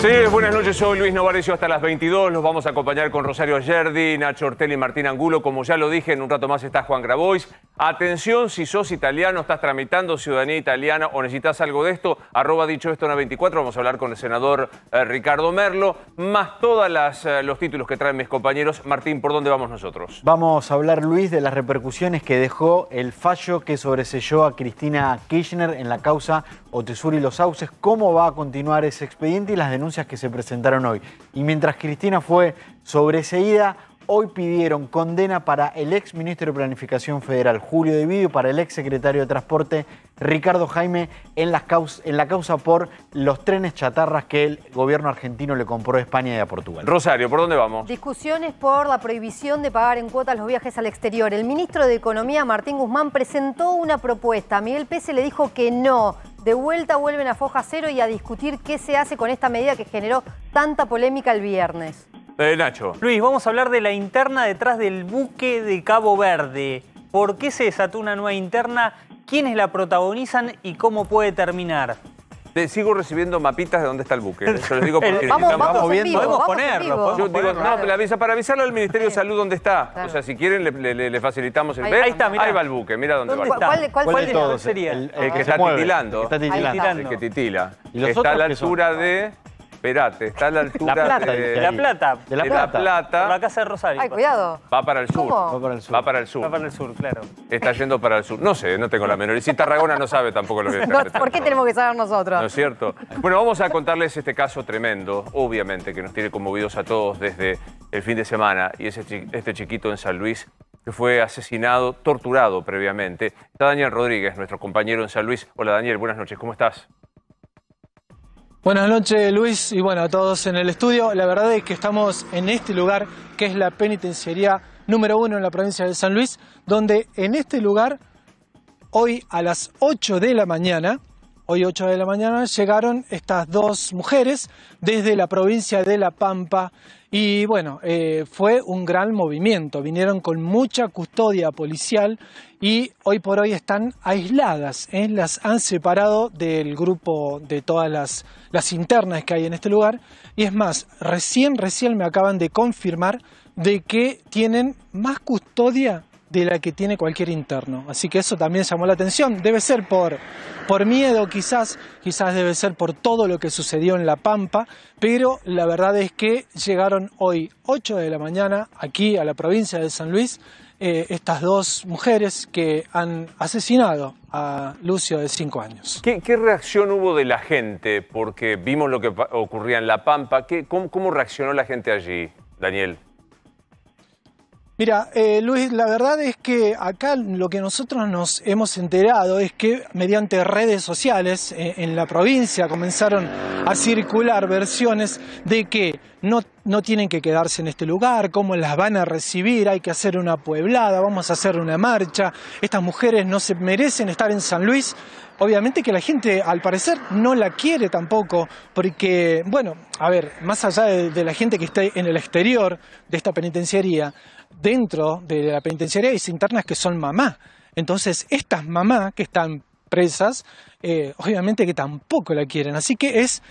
Sí, buenas noches, soy Luis Novarecio hasta las 22. Nos vamos a acompañar con Rosario Gerdi, Nacho Ortelli, y Martín Angulo. Como ya lo dije, en un rato más está Juan Grabois. Atención, si sos italiano, estás tramitando ciudadanía italiana o necesitas algo de esto, arroba dicho esto en 24. Vamos a hablar con el senador eh, Ricardo Merlo, más todos eh, los títulos que traen mis compañeros. Martín, ¿por dónde vamos nosotros? Vamos a hablar, Luis, de las repercusiones que dejó el fallo que sobreselló a Cristina Kirchner en la causa Otesur y los Sauces. ¿Cómo va a continuar ese expediente y las denuncias? que se presentaron hoy. Y mientras Cristina fue sobreseída hoy pidieron condena para el ex ministro de Planificación Federal Julio De Vido, y para el ex secretario de Transporte Ricardo Jaime en, en la causa por los trenes chatarras que el gobierno argentino le compró a España y a Portugal. Rosario, ¿por dónde vamos? Discusiones por la prohibición de pagar en cuotas los viajes al exterior. El ministro de Economía, Martín Guzmán, presentó una propuesta. Miguel Pese le dijo que no. De vuelta vuelven a foja cero y a discutir qué se hace con esta medida que generó tanta polémica el viernes. Eh, Nacho. Luis, vamos a hablar de la interna detrás del buque de Cabo Verde. ¿Por qué se desató una nueva interna? ¿Quiénes la protagonizan y cómo puede terminar? sigo recibiendo mapitas de dónde está el buque. Se lo digo porque vamos, vamos viendo. Podemos ponerlo. no, avisa, para avisarlo al Ministerio de Salud dónde está. O sea, si quieren, le, facilitamos el ver. Ahí está, Ahí va el buque, mira dónde, va. Está? ¿Cuál, cuál, ¿Cuál de todos sería? El, que está titilando. El que está titilando. El que titila. ¿Y está a la altura de... Ah. Esperate, está a la altura de, La Plata. De La Plata. De la, casa de Rosario. Ay, cuidado. Va para el sur. Va para el sur. Va para el sur. claro. Está yendo para el sur. No sé, no tengo la menor. Y si Tarragona no sabe tampoco lo que está. No, este ¿Por qué tenemos que saber nosotros? No es cierto. Bueno, vamos a contarles este caso tremendo, obviamente, que nos tiene conmovidos a todos desde el fin de semana. Y ese este chiquito en San Luis que fue asesinado, torturado previamente. Está Daniel Rodríguez, nuestro compañero en San Luis. Hola Daniel, buenas noches, ¿cómo estás? Buenas noches Luis y bueno a todos en el estudio. La verdad es que estamos en este lugar que es la penitenciaría número uno en la provincia de San Luis, donde en este lugar hoy a las 8 de la mañana, hoy 8 de la mañana llegaron estas dos mujeres desde la provincia de La Pampa y bueno, eh, fue un gran movimiento, vinieron con mucha custodia policial y hoy por hoy están aisladas, ¿eh? las han separado del grupo de todas las, las internas que hay en este lugar. Y es más, recién, recién me acaban de confirmar de que tienen más custodia de la que tiene cualquier interno. Así que eso también llamó la atención. Debe ser por, por miedo quizás, quizás debe ser por todo lo que sucedió en La Pampa, pero la verdad es que llegaron hoy 8 de la mañana aquí a la provincia de San Luis eh, estas dos mujeres que han asesinado a Lucio de 5 años. ¿Qué, reacción hubo de la gente? Porque vimos lo que ocurría en La Pampa. ¿Qué, ¿Cómo reaccionó la gente allí, Daniel? Mira, eh, Luis, la verdad es que acá lo que nosotros nos hemos enterado es que mediante redes sociales eh, en la provincia comenzaron a circular versiones de que no, no tienen que quedarse en este lugar, cómo las van a recibir, hay que hacer una pueblada, vamos a hacer una marcha, estas mujeres no se merecen estar en San Luis. Obviamente que la gente al parecer no la quiere tampoco, porque, bueno, a ver, más allá de, de la gente que está en el exterior de esta penitenciaría, dentro de la penitenciaría hay internas que son mamá. Entonces, estas mamás que están presas, eh, obviamente que tampoco la quieren. Así que es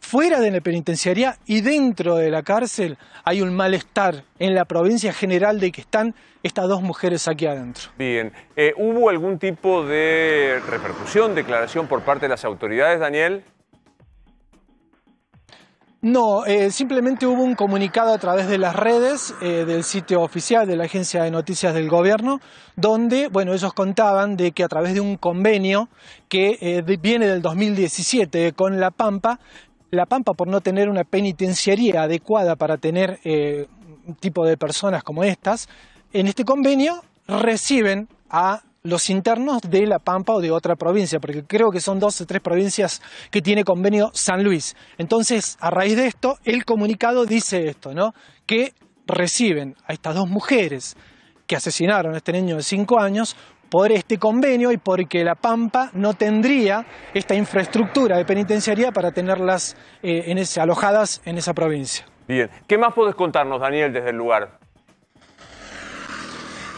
fuera de la penitenciaría y dentro de la cárcel hay un malestar en la provincia general de que están estas dos mujeres aquí adentro. Bien, eh, ¿hubo algún tipo de repercusión, declaración por parte de las autoridades, Daniel? No, eh, simplemente hubo un comunicado a través de las redes eh, del sitio oficial de la Agencia de Noticias del Gobierno, donde, bueno, ellos contaban de que a través de un convenio que eh, viene del 2017 con La Pampa, La Pampa por no tener una penitenciaría adecuada para tener un tipo de personas como estas, en este convenio reciben a los internos de La Pampa o de otra provincia, porque creo que son dos o tres provincias que tiene convenio San Luis. Entonces, a raíz de esto, el comunicado dice esto, ¿no? Que reciben a estas dos mujeres que asesinaron a este niño de cinco años por este convenio y porque La Pampa no tendría esta infraestructura de penitenciaría para tenerlas eh, en alojadas en esa provincia. Bien, ¿qué más podés contarnos, Daniel, desde el lugar?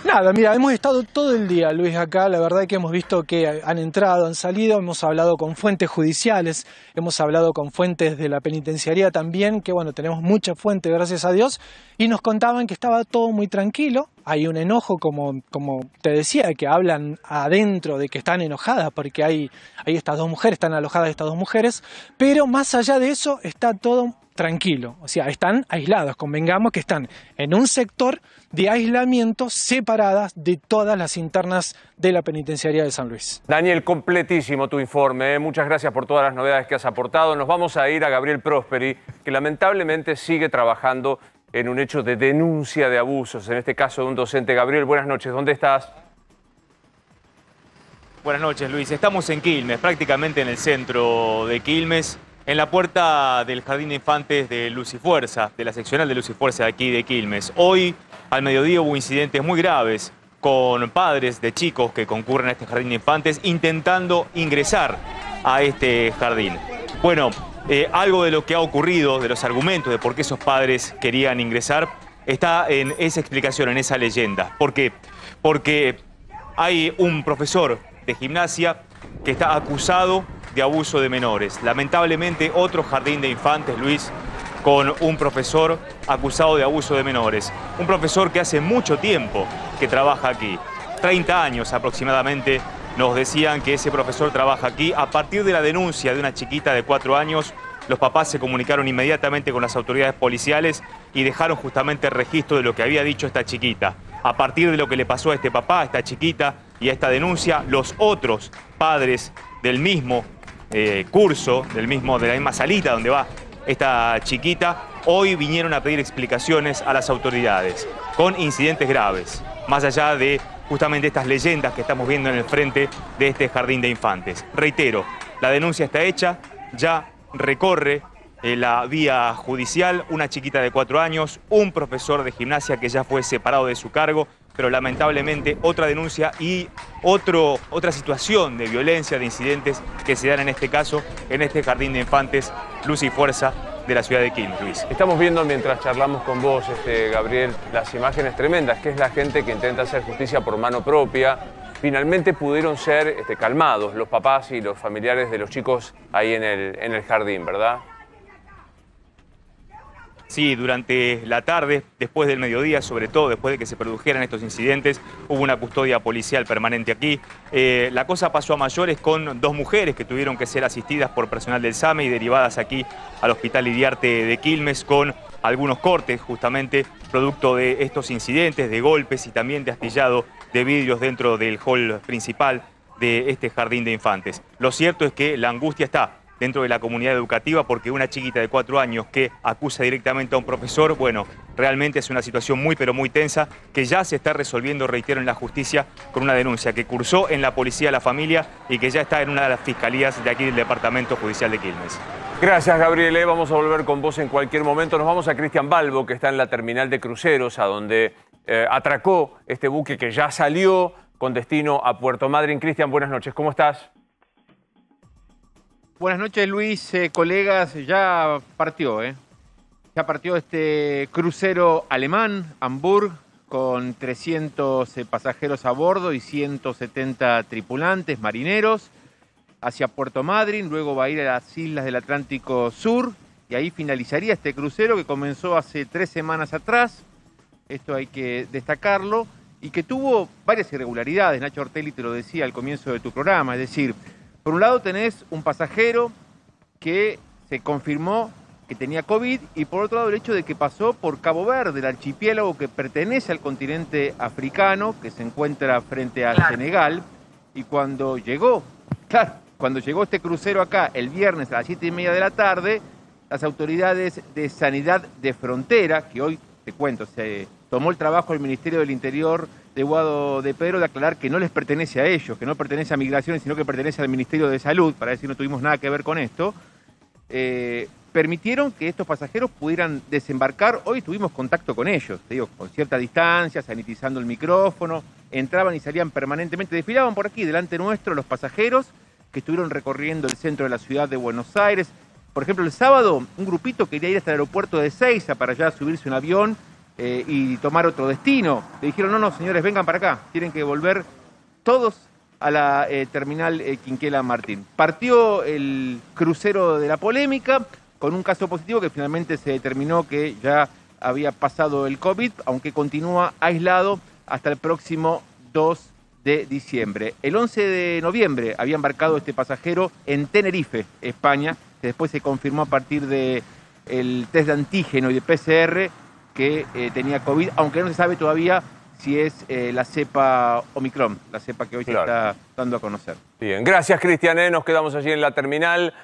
Nada, mira, hemos estado todo el día, Luis, acá. La verdad es que hemos visto que han entrado, han salido, hemos hablado con fuentes judiciales, hemos hablado con fuentes de la penitenciaría también, que bueno, tenemos mucha fuente, gracias a Dios, y nos contaban que estaba todo muy tranquilo. Hay un enojo, como, como te decía, que hablan adentro de que están enojadas, porque hay, hay estas dos mujeres, están alojadas estas dos mujeres, pero más allá de eso está todo tranquilo. O sea, están aislados, convengamos que están en un sector de aislamiento separadas de todas las internas de la penitenciaría de San Luis. Daniel, completísimo tu informe. ¿eh? Muchas gracias por todas las novedades que has aportado. Nos vamos a ir a Gabriel Prosperi, que lamentablemente sigue trabajando en un hecho de denuncia de abusos, en este caso de un docente. Gabriel, buenas noches, ¿dónde estás? Buenas noches, Luis. Estamos en Quilmes, prácticamente en el centro de Quilmes en la puerta del Jardín de Infantes de Luz y Fuerza, de la seccional de Luz y Fuerza de aquí de Quilmes. Hoy al mediodía hubo incidentes muy graves con padres de chicos que concurren a este Jardín de Infantes intentando ingresar a este jardín. Bueno, eh, algo de lo que ha ocurrido, de los argumentos de por qué esos padres querían ingresar, está en esa explicación, en esa leyenda. ¿Por qué? Porque hay un profesor de gimnasia que está acusado de abuso de menores. Lamentablemente, otro jardín de infantes, Luis, con un profesor acusado de abuso de menores. Un profesor que hace mucho tiempo que trabaja aquí. 30 años aproximadamente nos decían que ese profesor trabaja aquí. A partir de la denuncia de una chiquita de cuatro años, los papás se comunicaron inmediatamente con las autoridades policiales y dejaron justamente el registro de lo que había dicho esta chiquita. A partir de lo que le pasó a este papá, a esta chiquita y a esta denuncia, los otros padres del mismo eh, curso, del mismo, de la misma salita donde va esta chiquita, hoy vinieron a pedir explicaciones a las autoridades con incidentes graves, más allá de justamente estas leyendas que estamos viendo en el frente de este jardín de infantes. Reitero, la denuncia está hecha, ya recorre eh, la vía judicial una chiquita de cuatro años, un profesor de gimnasia que ya fue separado de su cargo, pero lamentablemente otra denuncia y otro, otra situación de violencia, de incidentes que se dan en este caso, en este jardín de infantes Luz y Fuerza de la ciudad de Quilmes, Estamos viendo mientras charlamos con vos, este, Gabriel, las imágenes tremendas, que es la gente que intenta hacer justicia por mano propia. Finalmente pudieron ser este, calmados los papás y los familiares de los chicos ahí en el, en el jardín, ¿verdad? Sí, durante la tarde, después del mediodía, sobre todo después de que se produjeran estos incidentes, hubo una custodia policial permanente aquí. Eh, la cosa pasó a mayores con dos mujeres que tuvieron que ser asistidas por personal del SAME y derivadas aquí al Hospital Idiarte de Quilmes con algunos cortes justamente producto de estos incidentes, de golpes y también de astillado de vidrios dentro del hall principal de este jardín de infantes. Lo cierto es que la angustia está dentro de la comunidad educativa, porque una chiquita de cuatro años que acusa directamente a un profesor, bueno, realmente es una situación muy pero muy tensa que ya se está resolviendo, reitero, en la justicia con una denuncia que cursó en la policía la familia y que ya está en una de las fiscalías de aquí del Departamento Judicial de Quilmes. Gracias, Gabriele. ¿eh? Vamos a volver con vos en cualquier momento. Nos vamos a Cristian Balbo, que está en la terminal de cruceros, a donde eh, atracó este buque que ya salió con destino a Puerto Madryn. Cristian, buenas noches. ¿Cómo estás? Buenas noches, Luis. Eh, colegas, ya partió, ¿eh? Ya partió este crucero alemán, Hamburg, con 300 eh, pasajeros a bordo y 170 tripulantes, marineros, hacia Puerto Madryn, luego va a ir a las islas del Atlántico Sur y ahí finalizaría este crucero que comenzó hace tres semanas atrás, esto hay que destacarlo, y que tuvo varias irregularidades, Nacho Ortelli te lo decía al comienzo de tu programa, es decir, por un lado tenés un pasajero que se confirmó que tenía COVID y por otro lado el hecho de que pasó por Cabo Verde, el archipiélago que pertenece al continente africano, que se encuentra frente al Senegal, y cuando llegó, claro, cuando llegó este crucero acá el viernes a las siete y media de la tarde, las autoridades de sanidad de frontera, que hoy te cuento, se tomó el trabajo el Ministerio del Interior de Guado de Pedro de aclarar que no les pertenece a ellos, que no pertenece a Migraciones, sino que pertenece al Ministerio de Salud, para decir no tuvimos nada que ver con esto, eh, permitieron que estos pasajeros pudieran desembarcar. Hoy tuvimos contacto con ellos, te digo, con cierta distancia, sanitizando el micrófono, entraban y salían permanentemente, desfilaban por aquí, delante nuestro, los pasajeros que estuvieron recorriendo el centro de la ciudad de Buenos Aires. Por ejemplo, el sábado un grupito quería ir hasta el aeropuerto de Seiza para allá subirse un avión eh, y tomar otro destino. Le dijeron, no, no, señores, vengan para acá, tienen que volver todos a la eh, terminal eh, Quinquela Martín. Partió el crucero de la polémica con un caso positivo que finalmente se determinó que ya había pasado el COVID, aunque continúa aislado hasta el próximo 2 de diciembre. El 11 de noviembre había embarcado este pasajero en Tenerife, España, que después se confirmó a partir del test de antígeno y de PCR que eh, tenía COVID, aunque no se sabe todavía si es eh, la cepa Omicron, la cepa que hoy se está dando a conocer. Bien, gracias Cristian, eh. nos quedamos allí en la terminal.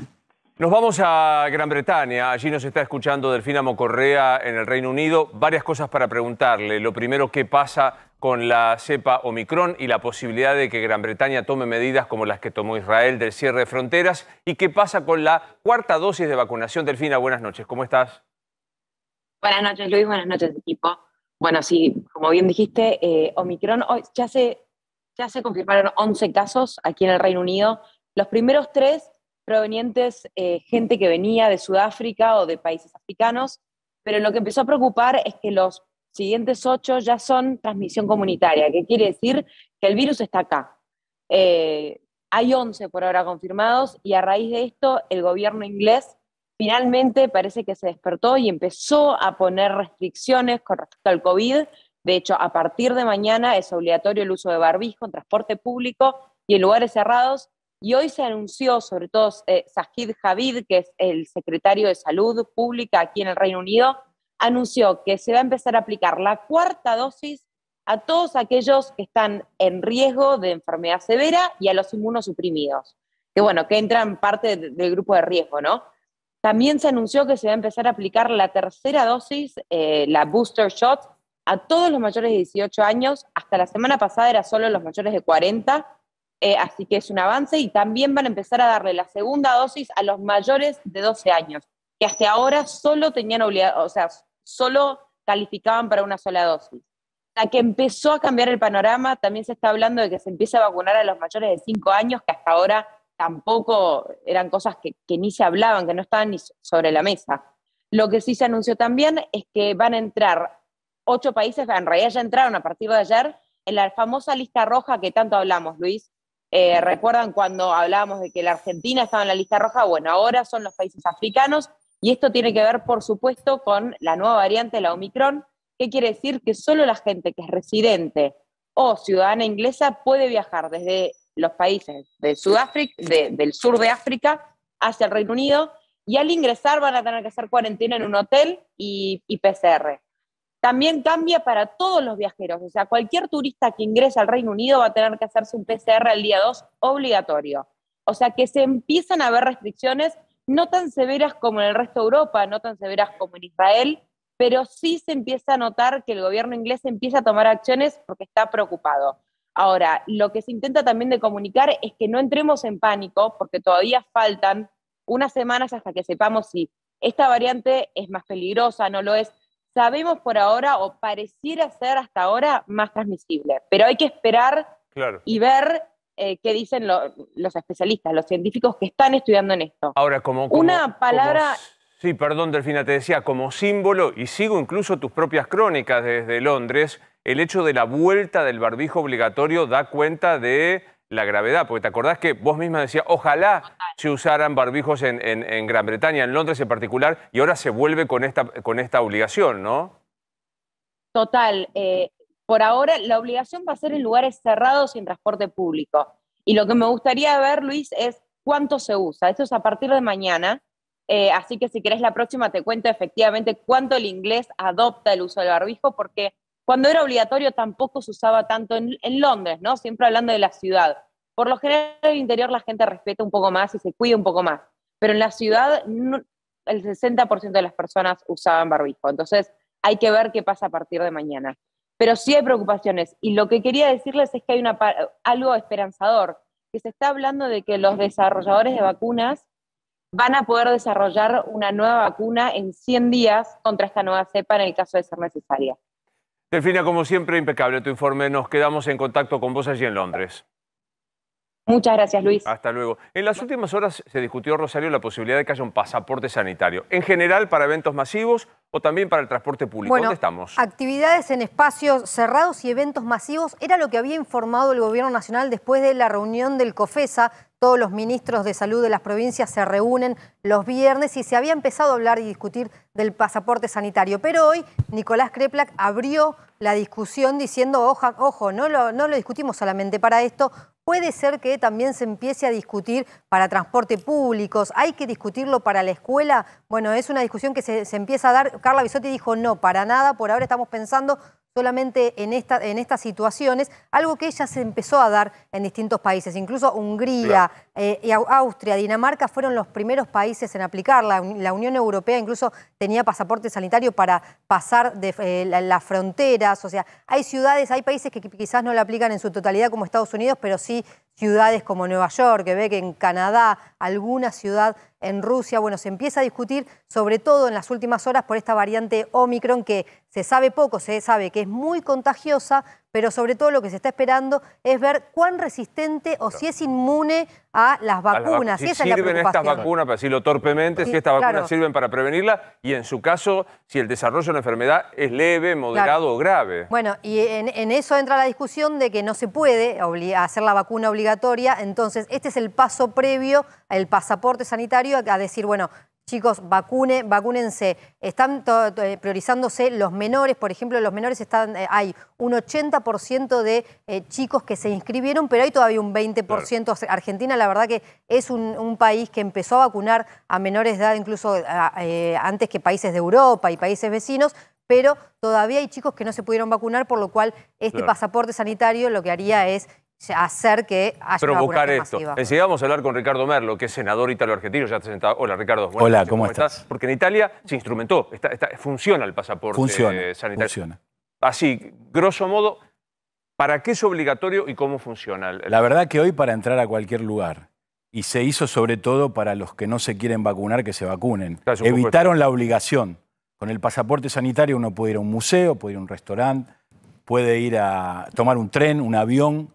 Nos vamos a Gran Bretaña, allí nos está escuchando Delfina Mocorrea en el Reino Unido. Varias cosas para preguntarle. Lo primero, ¿qué pasa con la cepa Omicron y la posibilidad de que Gran Bretaña tome medidas como las que tomó Israel del cierre de fronteras? ¿Y qué pasa con la cuarta dosis de vacunación? Delfina, buenas noches, ¿cómo estás? Buenas noches, Luis. Buenas noches, equipo. Bueno, sí, como bien dijiste, eh, Omicron hoy ya se, ya se confirmaron 11 casos aquí en el Reino Unido. Los primeros tres provenientes eh, gente que venía de Sudáfrica o de países africanos, pero lo que empezó a preocupar es que los siguientes ocho ya son transmisión comunitaria, que quiere decir que el virus está acá. Eh, hay 11 por ahora confirmados y a raíz de esto el gobierno inglés finalmente parece que se despertó y empezó a poner restricciones con respecto al COVID. De hecho, a partir de mañana es obligatorio el uso de barbijo en transporte público y en lugares cerrados. Y hoy se anunció, sobre todo eh, Sajid Javid, que es el secretario de Salud Pública aquí en el Reino Unido, anunció que se va a empezar a aplicar la cuarta dosis a todos aquellos que están en riesgo de enfermedad severa y a los inmunosuprimidos, que bueno, que entran parte del grupo de riesgo, ¿no? También se anunció que se va a empezar a aplicar la tercera dosis, eh, la booster shot, a todos los mayores de 18 años. Hasta la semana pasada era solo los mayores de 40, eh, así que es un avance. Y también van a empezar a darle la segunda dosis a los mayores de 12 años, que hasta ahora solo tenían o sea, solo calificaban para una sola dosis. La que empezó a cambiar el panorama, también se está hablando de que se empiece a vacunar a los mayores de 5 años, que hasta ahora tampoco eran cosas que, ni se hablaban, que no estaban ni sobre la mesa. Lo que sí se anunció también es que van a entrar ocho países, en realidad ya entraron a partir de ayer, en la famosa lista roja que tanto hablamos, Luis. Eh, ¿Recuerdan cuando hablábamos de que la Argentina estaba en la lista roja? Bueno, ahora son los países africanos y esto tiene que ver, por supuesto, con la nueva variante, la Omicron, que quiere decir que solo la gente que es residente o ciudadana inglesa puede viajar desde los países de Sudáfrica, del sur de África hacia el Reino Unido y al ingresar van a tener que hacer cuarentena en un hotel y, y PCR. También cambia para todos los viajeros, o sea, cualquier turista que ingrese al Reino Unido va a tener que hacerse un PCR al día 2 obligatorio. O sea que se empiezan a ver restricciones no tan severas como en el resto de Europa, no tan severas como en Israel, pero sí se empieza a notar que el gobierno inglés empieza a tomar acciones porque está preocupado. Ahora, lo que se intenta también de comunicar es que no entremos en pánico, porque todavía faltan unas semanas hasta que sepamos si esta variante es más peligrosa, no lo es. Sabemos por ahora, o pareciera ser hasta ahora, más transmisible, pero hay que esperar y ver eh, qué dicen los especialistas, los científicos que están estudiando en esto. Ahora, como... Una palabra... Sí, perdón, Delfina, te decía, como símbolo, y sigo incluso tus propias crónicas desde Londres, el hecho de la vuelta del barbijo obligatorio da cuenta de la gravedad, porque te acordás que vos misma decías, ojalá se usaran barbijos en, Gran Bretaña, en Londres en particular, y ahora se vuelve con esta, con esta obligación, ¿no? Total. Eh, por ahora la obligación va a ser en lugares cerrados sin transporte público. Y lo que me gustaría ver, Luis, es cuánto se usa. Esto es a partir de mañana. Eh, así que si querés la próxima te cuento efectivamente cuánto el inglés adopta el uso del barbijo, porque cuando era obligatorio tampoco se usaba tanto en, Londres, ¿no? Siempre hablando de la ciudad. Por lo general, en el interior la gente respeta un poco más y se cuida un poco más. Pero en la ciudad, el 60% de las personas usaban barbijo. Entonces, hay que ver qué pasa a partir de mañana. Pero sí hay preocupaciones. Y lo que quería decirles es que hay algo esperanzador, que se está hablando de que los desarrolladores de vacunas van a poder desarrollar una nueva vacuna en 100 días contra esta nueva cepa en el caso de ser necesaria. Delfina, como siempre, impecable tu informe. Nos quedamos en contacto con vos allí en Londres. Muchas gracias, Luis. Hasta luego. En las últimas horas se discutió, Rosario, la posibilidad de que haya un pasaporte sanitario, en general para eventos masivos o también para el transporte público. Bueno, ¿Dónde estamos? Actividades en espacios cerrados y eventos masivos era lo que había informado el Gobierno Nacional después de la reunión del COFESA. Todos los ministros de salud de las provincias se reúnen los viernes y se había empezado a hablar y discutir del pasaporte sanitario. Pero hoy Nicolás Kreplak abrió la discusión diciendo, ojo, no, no lo discutimos solamente para esto, puede ser que también se empiece a discutir para transporte público? hay que discutirlo para la escuela. Bueno, es una discusión que se, empieza a dar. Carla Bisotti dijo, no, para nada, por ahora estamos pensando solamente en, estas situaciones, algo que ella se empezó a dar en distintos países, incluso Hungría, eh, y Austria, Dinamarca fueron los primeros países en aplicarla. La Unión Europea incluso tenía pasaporte sanitario para pasar de, eh, las fronteras. O sea, hay ciudades, hay países que quizás no la aplican en su totalidad como Estados Unidos, pero sí ciudades como Nueva York, Quebec, en Canadá, alguna ciudad en Rusia. Bueno, se empieza a discutir, sobre todo en las últimas horas, por esta variante Omicron que se sabe poco, se sabe que es muy contagiosa, pero sobre todo lo que se está esperando es ver cuán resistente o si es inmune a las vacunas. si sirven estas vacunas, para decirlo torpemente, si estas vacunas sirven para prevenirla y en su caso si el desarrollo de la enfermedad es leve, moderado o grave. Bueno, y en, en, eso entra la discusión de que no se puede hacer la vacuna obligatoria, entonces este es el paso previo, el pasaporte sanitario a decir, bueno, Chicos, vacune, vacúnense. Están eh, priorizándose los menores, por ejemplo, los menores están, eh, hay un 80% de eh, chicos que se inscribieron, pero hay todavía un 20%. Argentina, la verdad que es un, país que empezó a vacunar a menores de edad, incluso antes que países de Europa y países vecinos, pero todavía hay chicos que no se pudieron vacunar, por lo cual este pasaporte sanitario lo que haría es hacer que haya provocar una esto. Masiva. Enseguida vamos a hablar con Ricardo Merlo, que es senador italo-argentino, ya Hola, Ricardo. Buenas Hola, ¿cómo, estás? Porque en Italia se instrumentó, funciona el pasaporte eh, sanitario. Funciona. Así, grosso modo, ¿para qué es obligatorio y cómo funciona? La verdad que hoy para entrar a cualquier lugar, y se hizo sobre todo para los que no se quieren vacunar, que se vacunen. Evitaron la obligación. Con el pasaporte sanitario uno puede ir a un museo, puede ir a un restaurante, puede ir a tomar un tren, un avión,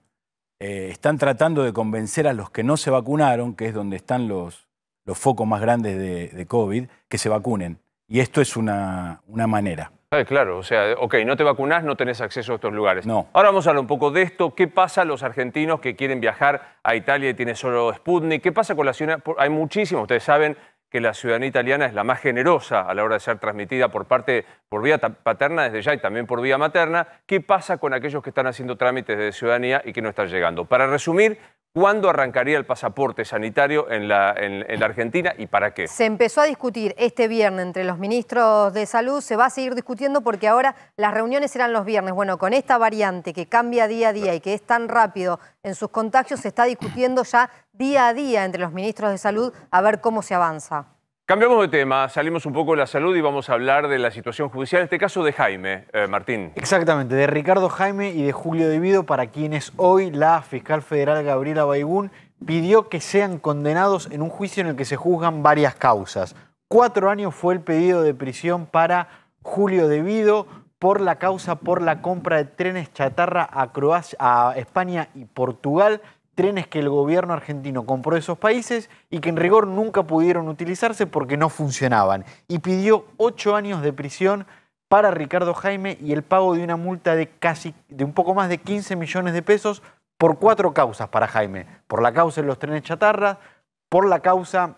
eh, están tratando de convencer a los que no se vacunaron, que es donde están los, los focos más grandes de, COVID, que se vacunen. Y esto es una, una manera. Ah, claro, o sea, ok, no te vacunás, no tenés acceso a estos lugares. No. Ahora vamos a hablar un poco de esto. ¿Qué pasa a los argentinos que quieren viajar a Italia y tienen solo Sputnik? ¿Qué pasa con la ciudad? Hay muchísimos, ustedes saben, que la ciudadanía italiana es la más generosa a la hora de ser transmitida por parte, por vía paterna desde ya y también por vía materna, ¿qué pasa con aquellos que están haciendo trámites de ciudadanía y que no están llegando? Para resumir, ¿Cuándo arrancaría el pasaporte sanitario en la, Argentina y para qué? Se empezó a discutir este viernes entre los ministros de salud, se va a seguir discutiendo porque ahora las reuniones eran los viernes. Bueno, con esta variante que cambia día a día y que es tan rápido en sus contagios, se está discutiendo ya día a día entre los ministros de salud a ver cómo se avanza. Cambiamos de tema, salimos un poco de la salud y vamos a hablar de la situación judicial, en este caso de Jaime, eh, Martín. Exactamente, de Ricardo Jaime y de Julio Devido, para quienes hoy la fiscal federal Gabriela Baigún pidió que sean condenados en un juicio en el que se juzgan varias causas. Cuatro años fue el pedido de prisión para Julio Devido por la causa por la compra de trenes chatarra a, Croacia, a España y Portugal trenes que el gobierno argentino compró de esos países y que en rigor nunca pudieron utilizarse porque no funcionaban. Y pidió ocho años de prisión para Ricardo Jaime y el pago de una multa de casi, de un poco más de 15 millones de pesos por cuatro causas para Jaime. Por la causa de los trenes chatarra, por la causa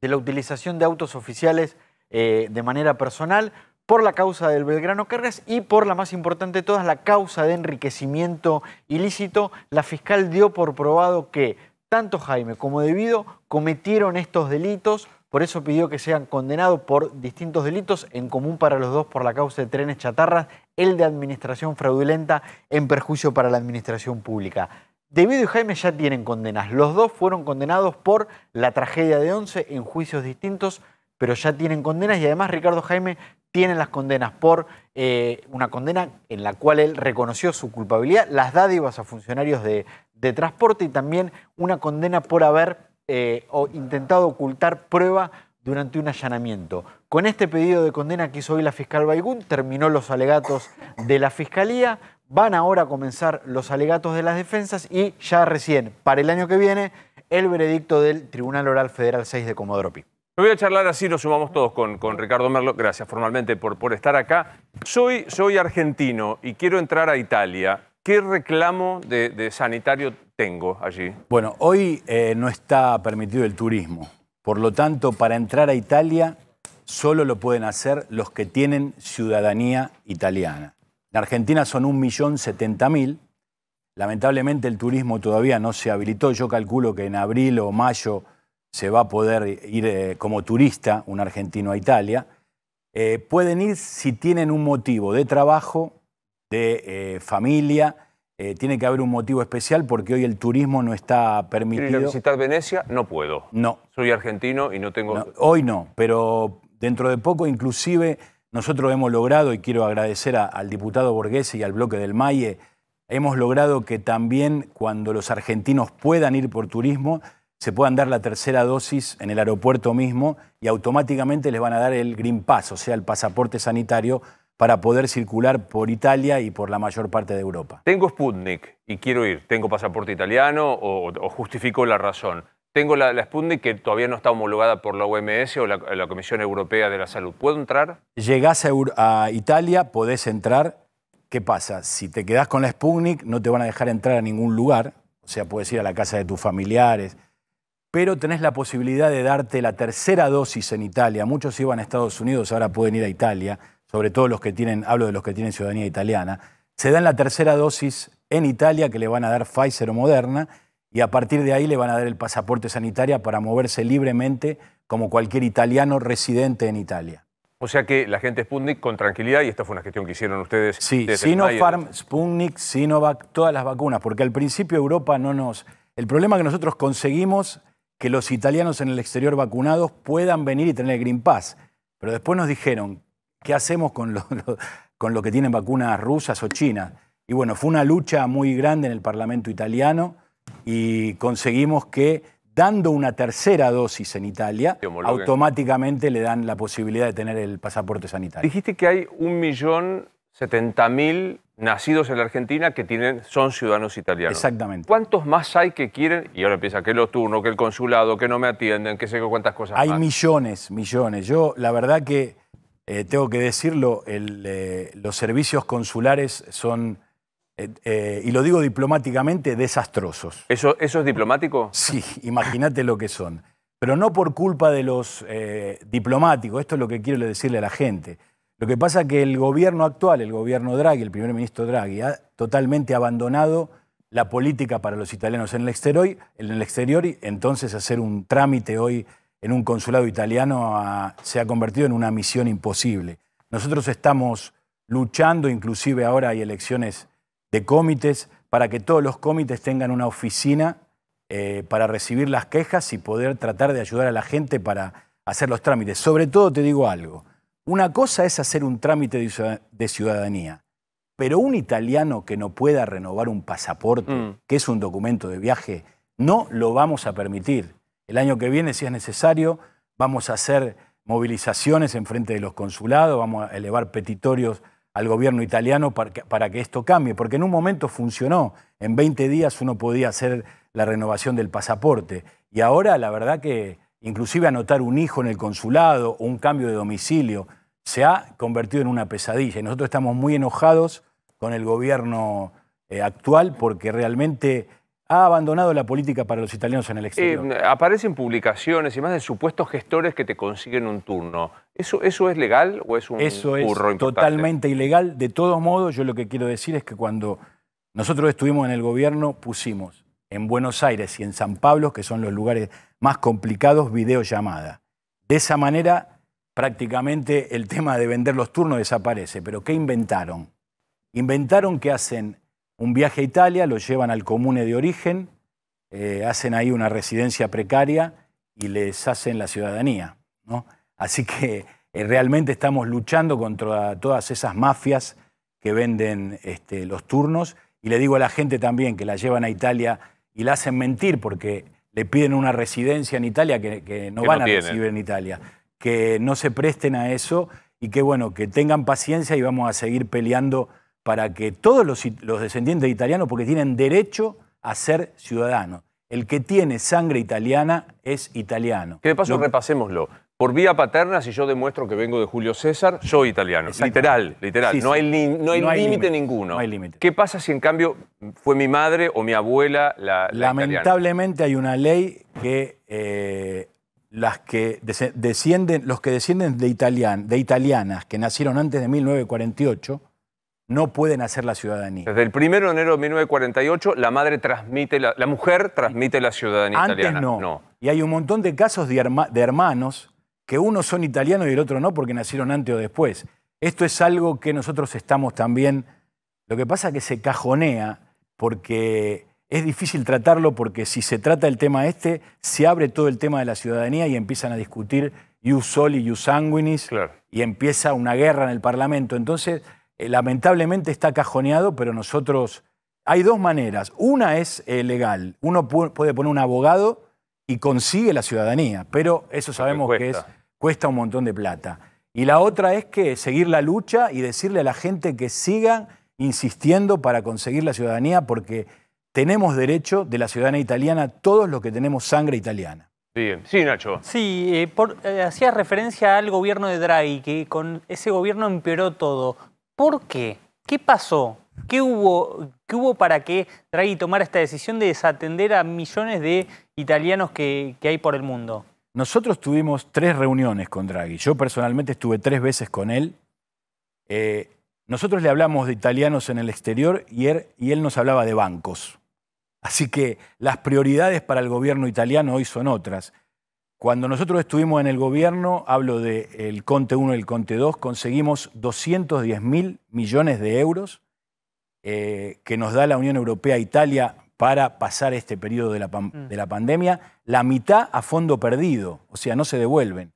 de la utilización de autos oficiales eh, de manera personal, por la causa del Belgrano Cargas y por la más importante de todas, la causa de enriquecimiento ilícito, la fiscal dio por probado que tanto Jaime como Debido cometieron estos delitos, por eso pidió que sean condenados por distintos delitos, en común para los dos por la causa de trenes chatarras, el de administración fraudulenta en perjuicio para la administración pública. Debido y Jaime ya tienen condenas. Los dos fueron condenados por la tragedia de Once en juicios distintos pero ya tienen condenas y además Ricardo Jaime tiene las condenas por eh, una condena en la cual él reconoció su culpabilidad, las dádivas a funcionarios de, transporte y también una condena por haber eh, o intentado ocultar prueba durante un allanamiento. Con este pedido de condena que hizo hoy la fiscal Baigún, terminó los alegatos de la fiscalía, van ahora a comenzar los alegatos de las defensas y ya recién, para el año que viene, el veredicto del Tribunal Oral Federal 6 de Comodoro me voy a charlar así, nos sumamos todos con, con Ricardo Merlo. Gracias formalmente por, por estar acá. Soy, soy, argentino y quiero entrar a Italia. ¿Qué reclamo de, sanitario tengo allí? Bueno, hoy eh, no está permitido el turismo. Por lo tanto, para entrar a Italia solo lo pueden hacer los que tienen ciudadanía italiana. En Argentina son 1.070.000. Lamentablemente el turismo todavía no se habilitó. Yo calculo que en abril o mayo se va a poder ir eh, como turista, un argentino a Italia. Eh, pueden ir si tienen un motivo de trabajo, de eh, familia. tiene que haber un motivo especial porque hoy el turismo no está permitido. a visitar Venecia? No puedo. No. Soy argentino y no tengo... hoy no, pero dentro de poco inclusive nosotros hemos logrado, y quiero agradecer al diputado Borghese y al bloque del Maye, hemos logrado que también cuando los argentinos puedan ir por turismo, se puedan dar la tercera dosis en el aeropuerto mismo y automáticamente les van a dar el Green Pass, o sea, el pasaporte sanitario para poder circular por Italia y por la mayor parte de Europa. Tengo Sputnik y quiero ir. ¿Tengo pasaporte italiano o, justifico la razón? Tengo la, Sputnik que todavía no está homologada por la OMS o la, Comisión Europea de la Salud. ¿Puedo entrar? Llegás a, a, Italia, podés entrar. ¿Qué pasa? Si te quedás con la Sputnik, no te van a dejar entrar a ningún lugar. O sea, puedes ir a la casa de tus familiares pero tenés la posibilidad de darte la tercera dosis en Italia. Muchos iban a Estados Unidos, ahora pueden ir a Italia, sobre todo los que tienen, hablo de los que tienen ciudadanía italiana. Se dan la tercera dosis en Italia que le van a dar Pfizer o Moderna y a partir de ahí le van a dar el pasaporte sanitario para moverse libremente como cualquier italiano residente en Italia. O sea que la gente Sputnik con tranquilidad, y esta fue una gestión que hicieron ustedes. Sí, Sinopharm, Sputnik, Sinovac, todas las vacunas, porque al principio Europa no nos... El problema que nosotros conseguimos que los italianos en el exterior vacunados puedan venir y tener el Green Pass. Pero después nos dijeron, ¿qué hacemos con los con lo que tienen vacunas rusas o chinas? Y bueno, fue una lucha muy grande en el Parlamento italiano y conseguimos que dando una tercera dosis en Italia, automáticamente le dan la posibilidad de tener el pasaporte sanitario. Dijiste que hay un millón 70.000 nacidos en la Argentina que tienen, son ciudadanos italianos. Exactamente. ¿Cuántos más hay que quieren? Y ahora empieza que los turno, que el consulado, que no me atienden, que sé cuántas cosas. Hay millones, millones. Yo, la verdad que eh, tengo que decirlo, eh, los servicios consulares son, eh, y lo digo diplomáticamente, desastrosos. ¿Eso, eso es diplomático? Sí, imagínate lo que son. Pero no por culpa de los diplomáticos, esto es lo que quiero decirle a la gente lo que pasa es que el gobierno actual, el gobierno Draghi, el primer ministro Draghi, ha totalmente abandonado la política para los italianos en el exterior, en el exterior y entonces hacer un trámite hoy en un consulado italiano se ha convertido en una misión imposible. Nosotros estamos luchando, inclusive ahora hay elecciones de comités para que todos los comités tengan una oficina eh, para recibir las quejas y poder tratar de ayudar a la gente para hacer los trámites. Sobre todo te digo algo, una cosa es hacer un trámite de ciudadanía, pero un italiano que no pueda renovar un pasaporte, mm. que es un documento de viaje, no lo vamos a permitir. El año que viene, si es necesario, vamos a hacer movilizaciones en frente de los consulados, vamos a elevar petitorios al gobierno italiano para para que, esto cambie, porque en un momento funcionó, en 20 días uno podía hacer la renovación del pasaporte, y ahora la verdad que inclusive anotar un hijo en el consulado o un cambio de domicilio, se ha convertido en una pesadilla. Y nosotros estamos muy enojados con el gobierno eh, actual porque realmente ha abandonado la política para los italianos en el exterior. Eh, aparecen publicaciones y más de supuestos gestores que te consiguen un turno. ¿Eso, eso es legal o es un Eso es totalmente ilegal. De todos modos, yo lo que quiero decir es que cuando nosotros estuvimos en el gobierno, pusimos en Buenos Aires y en San Pablo, que son los lugares más complicados, videollamada. De esa manera, prácticamente el tema de vender los turnos desaparece. Pero ¿qué inventaron? Inventaron que hacen un viaje a Italia, lo llevan al comune de origen, eh, hacen ahí una residencia precaria y les hacen la ciudadanía. Así que eh, realmente estamos luchando contra todas esas mafias que venden este, los turnos. Y le digo a la gente también que la llevan a Italia y la hacen mentir porque le piden una residencia en Italia que, no van a recibir en Italia. Que no se presten a eso y que, bueno, que tengan paciencia y vamos a seguir peleando para que todos los, descendientes de italianos, porque tienen derecho a ser ciudadanos. El que tiene sangre italiana es italiano. Que de paso repasémoslo por vía paterna, si yo demuestro que vengo de Julio César, soy italiano. Literal, literal. no, Hay no, Hay límite ninguno. ¿Qué pasa si en cambio fue mi madre o mi abuela la... Lamentablemente hay una ley que eh, las que descienden, los que descienden de, de italianas que nacieron antes de 1948 no pueden hacer la ciudadanía. Desde el 1 de enero de 1948 la madre transmite, la, mujer transmite la ciudadanía italiana. No. no. Y hay un montón de casos de hermanos que uno son italianos y el otro no porque nacieron antes o después. Esto es algo que nosotros estamos también... Lo que pasa es que se cajonea porque es difícil tratarlo porque si se trata el tema este, se abre todo el tema de la ciudadanía y empiezan a discutir ius soli, ius sanguinis, y empieza una guerra en el Parlamento. Entonces, eh, lamentablemente está cajoneado, pero nosotros... Hay dos maneras. Una es eh, legal. Uno puede poner un abogado y consigue la ciudadanía, pero eso sabemos que es, cuesta un montón de plata. Y la otra es que seguir la lucha y decirle a la gente que sigan insistiendo para conseguir la ciudadanía porque tenemos derecho de la ciudadanía italiana todos los que tenemos sangre italiana. Sí, Nacho. Sí, eh, eh, hacía referencia al gobierno de Draghi, que con ese gobierno empeoró todo. ¿Por qué? ¿Qué pasó? ¿Qué hubo, para que Draghi tomara esta decisión de desatender a millones de italianos que, hay por el mundo? Nosotros tuvimos tres reuniones con Draghi. Yo personalmente estuve tres veces con él. Eh, nosotros le hablamos de italianos en el exterior y él, nos hablaba de bancos. Así que las prioridades para el gobierno italiano hoy son otras. Cuando nosotros estuvimos en el gobierno, hablo del Conte 1 y el Conte 2, conseguimos 210 mil millones de euros eh, que nos da la Unión Europea e Italia para pasar este periodo de la, mm. de la pandemia, la mitad a fondo perdido, o sea, no se devuelven.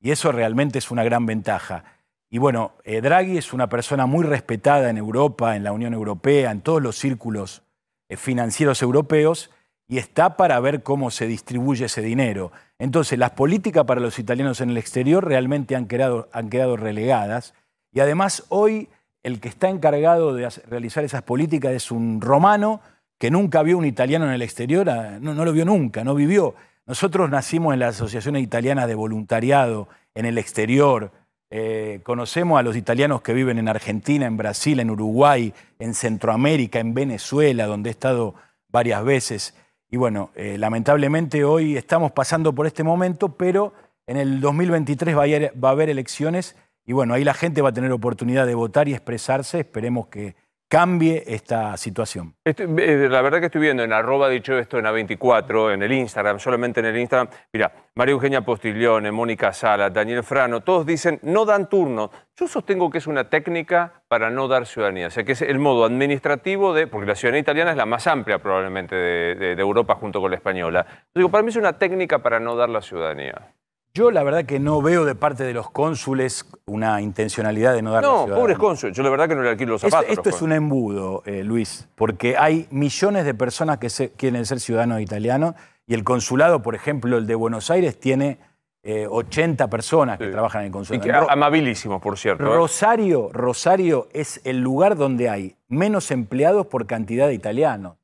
Y eso realmente es una gran ventaja. Y bueno, eh, Draghi es una persona muy respetada en Europa, en la Unión Europea, en todos los círculos eh, financieros europeos, y está para ver cómo se distribuye ese dinero. Entonces, las políticas para los italianos en el exterior realmente han quedado, han quedado relegadas. Y además, hoy el que está encargado de realizar esas políticas es un romano que nunca vio un italiano en el exterior, ah, no, lo vio nunca, no vivió. Nosotros nacimos en las asociaciones italianas de voluntariado, en el exterior, eh, conocemos a los italianos que viven en Argentina, en Brasil, en Uruguay, en Centroamérica, en Venezuela, donde he estado varias veces. Y bueno, eh, lamentablemente hoy estamos pasando por este momento, pero en el 2023 va a haber elecciones y bueno, ahí la gente va a tener oportunidad de votar y expresarse. Esperemos que cambie esta situación. Eh, la verdad que estoy viendo en arroba dicho esto en A24, en el Instagram, solamente en el Instagram. Mira, María Eugenia Postiglione, Mónica Sala, Daniel Frano, todos dicen no dan turno. Yo sostengo que es una técnica para no dar ciudadanía, o sea que es el modo administrativo de, porque la ciudadanía italiana es la más amplia probablemente de, Europa junto con la española. digo, para mí es una técnica para no dar la ciudadanía. Yo la verdad que no veo de parte de los cónsules una intencionalidad de no dar No, pobres cónsules, yo la verdad que no le alquilo los zapatos. Esto, es un embudo, eh, Luis, porque hay millones de personas que quieren ser ciudadanos italianos y el consulado, por ejemplo, el de Buenos Aires, tiene 80 eh, personas que trabajan en el consulado. amabilísimos, por cierto. ¿eh? Rosario, Rosario es el lugar donde hay menos empleados por cantidad de italianos.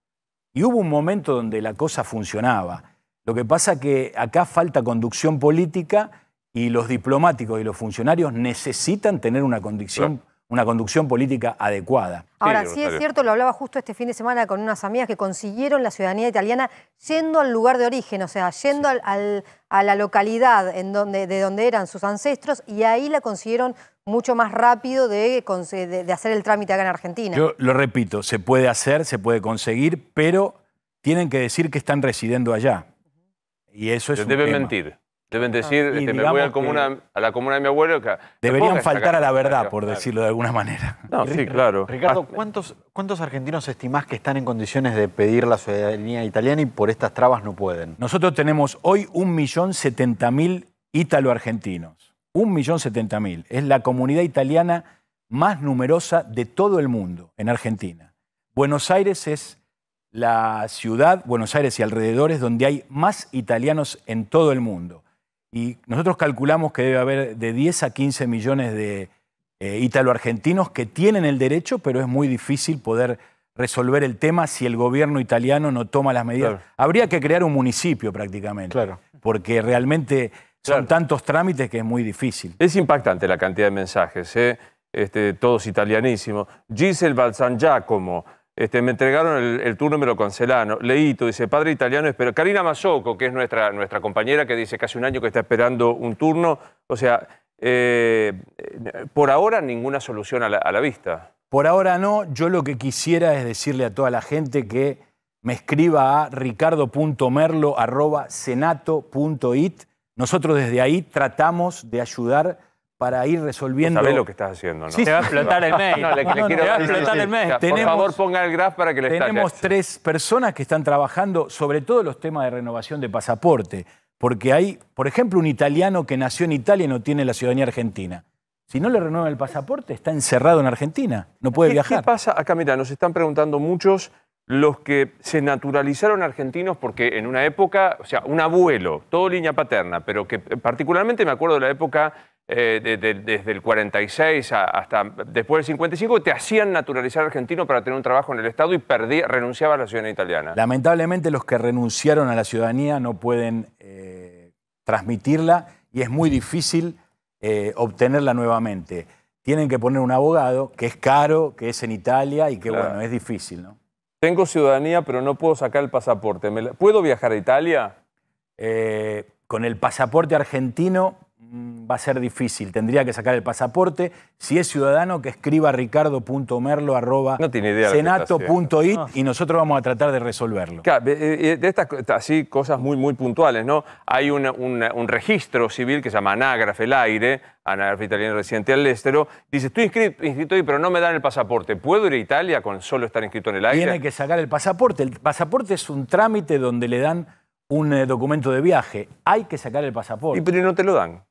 Y hubo un momento donde la cosa funcionaba. Lo que pasa es que acá falta conducción política y los diplomáticos y los funcionarios necesitan tener una conducción una conducción política adecuada. Ahora, sí, es cierto, lo hablaba justo este fin de semana con unas amigas que consiguieron la ciudadanía italiana yendo al lugar de origen, o sea, yendo a la localidad en donde, de donde eran sus ancestros y ahí la consiguieron mucho más rápido de hacer el trámite acá en Argentina. Yo lo repito, se puede hacer, se puede conseguir, pero tienen que decir que están residiendo allá. Y eso es Deben mentir. Deben ah, decir, este, me voy a la, comuna, de mi abuelo. deberían faltar a la verdad, por decirlo de alguna manera. No, sí, claro. Ricardo, ah. ¿cuántos, ¿cuántos argentinos estimás que están en condiciones de pedir la ciudadanía italiana y por estas trabas no pueden? Nosotros tenemos hoy 1.070.000 ítalo-argentinos. 1.070.000. Es la comunidad italiana más numerosa de todo el mundo en Argentina. Buenos Aires es la ciudad, Buenos Aires y alrededores, donde hay más italianos en todo el mundo. Y nosotros calculamos que debe haber de 10 a 15 millones de eh, italo-argentinos que tienen el derecho, pero es muy difícil poder resolver el tema si el gobierno italiano no toma las medidas. Habría que crear un municipio prácticamente, claro. porque realmente son tantos trámites que es muy difícil. Es impactante la cantidad de mensajes, ¿eh? este, todos italianísimos. Giselle Balsan Giacomo, este, me entregaron el, turno y me lo cancelaron. Leíto dice, padre italiano, espero. Karina Mazzocco, que es nuestra, nuestra compañera, que dice casi un año que está esperando un turno. O sea, eh, por ahora ninguna solución a la, a la, vista. Por ahora no. Yo lo que quisiera es decirle a toda la gente que me escriba a ricardo.merlo.senato.it. Nosotros desde ahí tratamos de ayudar para ir resolviendo. Pues Sabes lo que estás haciendo, ¿no? te va a explotar el mail. va a explotar el mail. Por favor, ponga el graph para que le Tenemos tres personas que están trabajando sobre todo los temas de renovación de pasaporte. Porque hay, por ejemplo, un italiano que nació en Italia y no tiene la ciudadanía argentina. Si no le renueva el pasaporte, está encerrado en Argentina, no puede viajar. ¿Qué pasa? Acá, mira, nos están preguntando muchos los que se naturalizaron argentinos porque en una época, o sea, un abuelo, todo línea paterna, pero que eh, particularmente me acuerdo de la época eh, desde el 46 hasta después del 55, te hacían naturalizar argentino para tener un trabajo en el Estado y perdí, renunciaba a la ciudadanía italiana. Lamentablemente los que renunciaron a la ciudadanía no pueden eh, transmitirla y es muy difícil eh, obtenerla nuevamente. Tienen que poner un abogado, que es caro, que es en Italia y que bueno, es difícil, ¿no? Tengo ciudadanía, pero no puedo sacar el pasaporte. ¿Puedo viajar a Italia? con el pasaporte argentino Mm, va a ser difícil. Tendría que sacar el pasaporte. Si es ciudadano, que escriba ricardo.merlo no y nosotros vamos a tratar de resolverlo. Claro, eh, eh, de estas así, cosas muy, muy puntuales, ¿no? Hay un registro civil que se llama anágrafe el aire, Anágrafe italiano residente al Estero. Dice, estoy inscrito, inscrito ahí, pero no me dan el pasaporte. ¿Puedo ir a Italia con solo estar inscrito en el aire? Tiene que sacar el pasaporte. El pasaporte es un trámite donde le dan un eh, documento de viaje. Hay que sacar el pasaporte. ¿Y pero no te lo dan?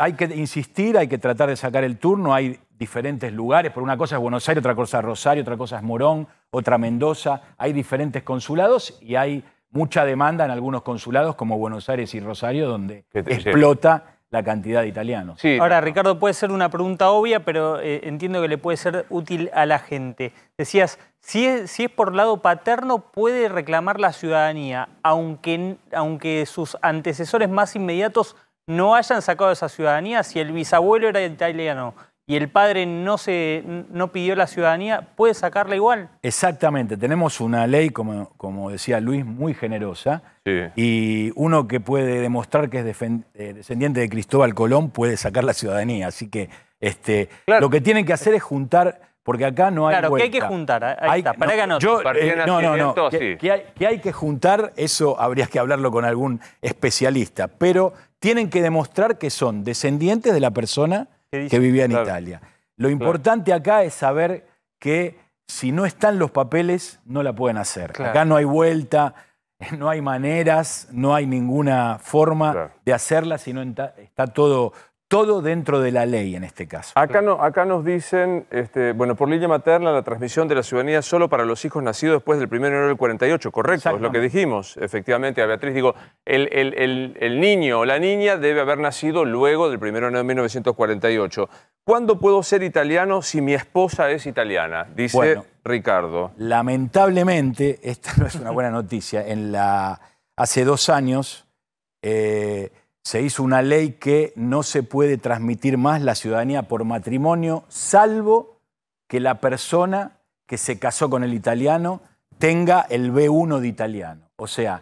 hay que insistir, hay que tratar de sacar el turno, hay diferentes lugares, por una cosa es Buenos Aires, otra cosa es Rosario, otra cosa es Morón, otra Mendoza, hay diferentes consulados y hay mucha demanda en algunos consulados como Buenos Aires y Rosario, donde explota la cantidad de italianos. Ahora, Ricardo, puede ser una pregunta obvia, pero eh, entiendo que le puede ser útil a la gente. Decías, si es, si es por lado paterno, puede reclamar la ciudadanía, aunque, aunque sus antecesores más inmediatos no hayan sacado esa ciudadanía, si el bisabuelo era italiano y el padre no, se, pidió la ciudadanía, ¿puede sacarla igual? Exactamente, tenemos una ley, como, como decía Luis, muy generosa. Y uno que puede demostrar que es eh, descendiente de Cristóbal Colón puede sacar la ciudadanía. Así que este, lo que tienen que hacer es juntar, porque acá no hay. Claro, ¿qué hay que juntar. Ahí está, para no, que eh, no, no, no, hay, que hay que juntar, eso habrías que hablarlo con algún especialista. Pero tienen que demostrar que son descendientes de la persona que vivía en Italia. Lo importante acá es saber que si no están los papeles, no la pueden hacer. Acá no hay vuelta, no hay maneras, no hay ninguna forma de hacerla si no está todo, todo dentro de la ley en este caso. Acá, nos dicen, este, bueno, por línea materna la transmisión de la ciudadanía solo para los hijos nacidos después del 1 de enero del 48, correcto, es lo que dijimos, efectivamente, a Beatriz, digo, el, niño o la niña debe haber nacido luego del 1 de enero de 1948. ¿Cuándo puedo ser italiano si mi esposa es italiana? Dice Ricardo. Lamentablemente, esta no es una buena noticia, en la, hace dos años... Eh, se hizo una ley que no se puede transmitir más la ciudadanía por matrimonio, salvo que la persona que se casó con el italiano tenga el B1 de italiano. O sea,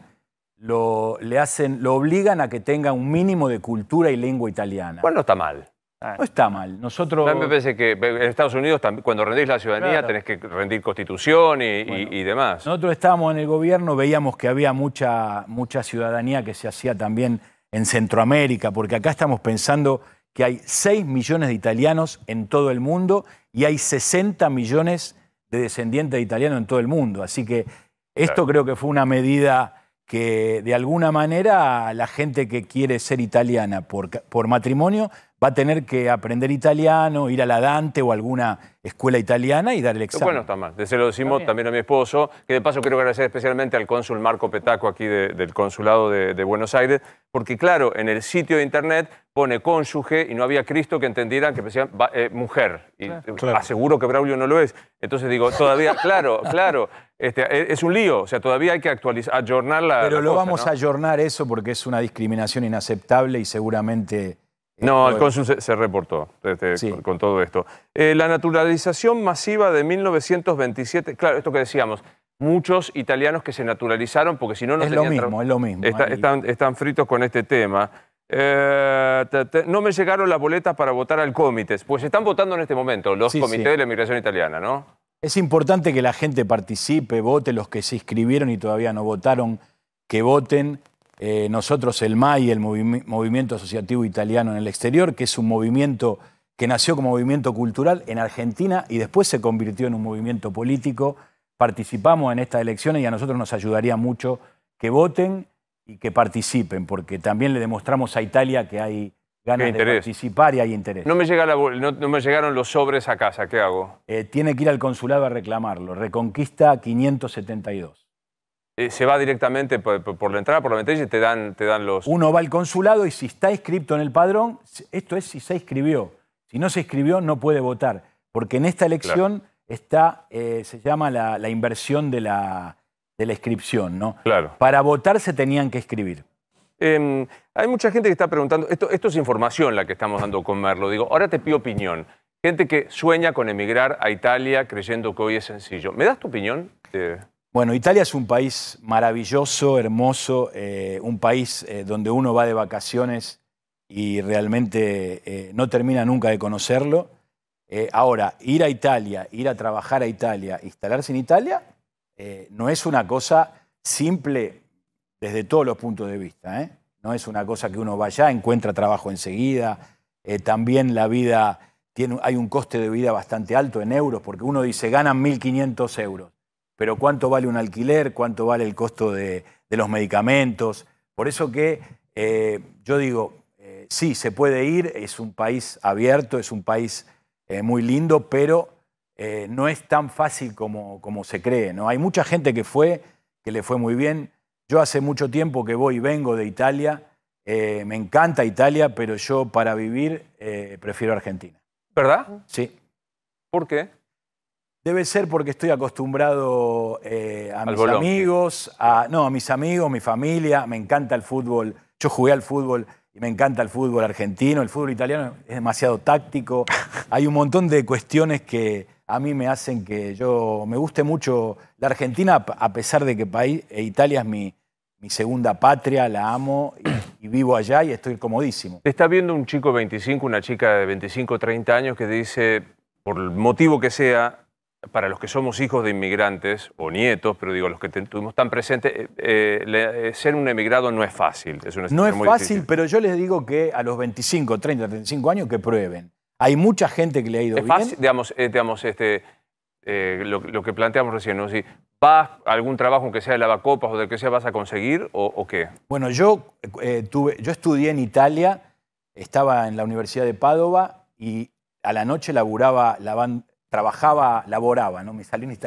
lo, le hacen, lo obligan a que tenga un mínimo de cultura y lengua italiana. Bueno, no está mal. Ah, no está mal. Nosotros... A mí me parece que en Estados Unidos, cuando rendís la ciudadanía, tenés que rendir constitución y, demás. Nosotros estábamos en el gobierno, veíamos que había mucha, mucha ciudadanía que se hacía también en Centroamérica, porque acá estamos pensando que hay 6 millones de italianos en todo el mundo y hay 60 millones de descendientes de italianos en todo el mundo. Así que esto creo que fue una medida que de alguna manera la gente que quiere ser italiana por matrimonio va a tener que aprender italiano, ir a la Dante o alguna escuela italiana y dar el examen. Bueno, está mal. Se lo decimos también. a mi esposo, que de paso quiero agradecer especialmente al cónsul Marco Petaco aquí del consulado de, Buenos Aires, porque claro, en el sitio de internet pone cónyuge y no había Cristo que entendieran que decían eh, mujer. Y eh, aseguro que Braulio no lo es. Entonces digo, todavía, claro, claro, este, e, es un lío. O sea, todavía hay que actualizar, ayornar la... Pero lo vamos a ayornar eso porque es una discriminación inaceptable y seguramente eh, no, el consul se, reportó este, con, todo esto. Eh, la naturalización masiva de 1927, claro, esto que decíamos, muchos italianos que se naturalizaron porque si no no es lo mismo, es lo mismo. están, fritos con este tema. Eh, no me llegaron las boletas para votar al comité. Pues están votando en este momento los comités de la inmigración italiana, ¿no? Es importante que la gente participe, vote, los que se inscribieron y todavía no votaron, que voten eh, nosotros el MAI, el Movimiento Asociativo Italiano en el Exterior, que es un movimiento que nació como movimiento cultural en Argentina y después se convirtió en un movimiento político. Participamos en estas elecciones y a nosotros nos ayudaría mucho que voten y que participen, porque también le demostramos a Italia que hay ganas de participar y hay interés. No me, llegaron los sobres a casa, ¿qué hago? Eh, tiene que ir al consulado a reclamarlo, Reconquista 572. Eh, se va directamente por, la entrada, por la ventanilla y te dan, te dan los... Uno va al consulado y si está inscrito en el padrón, esto es si se inscribió. Si no se inscribió, no puede votar. Porque en esta elección está, eh, se llama la, inversión de la, inscripción, ¿no? Claro. Para votar se tenían que escribir. Em, hay mucha gente que está preguntando, esto, es información la que estamos dando con Merlo, digo, ahora te pido opinión. Gente que sueña con emigrar a Italia creyendo que hoy es sencillo. ¿Me das tu opinión? Bueno, Italia es un país maravilloso, hermoso, eh, un país eh, donde uno va de vacaciones y realmente eh, no termina nunca de conocerlo. ahora, ir a Italia, ir a trabajar a Italia, instalarse en Italia, no es una cosa simple desde todos los puntos de vista. No es una cosa que uno vaya, encuentra trabajo enseguida. también la vida, hay un coste de vida bastante alto en euros, porque uno dice, ganan 1.500 euros pero cuánto vale un alquiler, cuánto vale el costo de, los medicamentos. Por eso que eh, yo digo, eh, sí, se puede ir, es un país abierto, es un país eh, muy lindo, pero no es tan fácil como, se cree. ¿no? Hay mucha gente que fue, que le fue muy bien. Yo hace mucho tiempo que voy y vengo de Italia, me encanta Italia, pero yo para vivir prefiero Argentina. ¿Verdad? Sí. ¿Por qué? Debe ser porque estoy acostumbrado eh, a mis amigos, a, no, a mis amigos, mi familia, me encanta el fútbol. Yo jugué al fútbol y me encanta el fútbol argentino, el fútbol italiano es demasiado táctico. Hay un montón de cuestiones que a mí me hacen que yo me guste mucho la Argentina, a pesar de que país, eh, Italia es mi, mi segunda patria, la amo y, vivo allá y estoy comodísimo. Te está viendo un chico de 25, una chica de 25, 30 años que dice, por el motivo que sea, para los que somos hijos de inmigrantes o nietos, pero digo, los que tuvimos tan presente, eh, eh, eh, ser un emigrado no es fácil. no es fácil, pero yo les digo que a los 25, 30, 35 años que prueben. Hay mucha gente que le ha ido es Fácil, digamos, digamos este, lo, que planteamos recién, ¿no? Si vas algún trabajo, aunque sea de lavacopas o de que sea, vas a conseguir o, qué? Bueno, yo, tuve, yo estudié en Italia, estaba en la Universidad de Padova y a la noche laburaba lavando trabajaba, laboraba, ¿no? Me salió un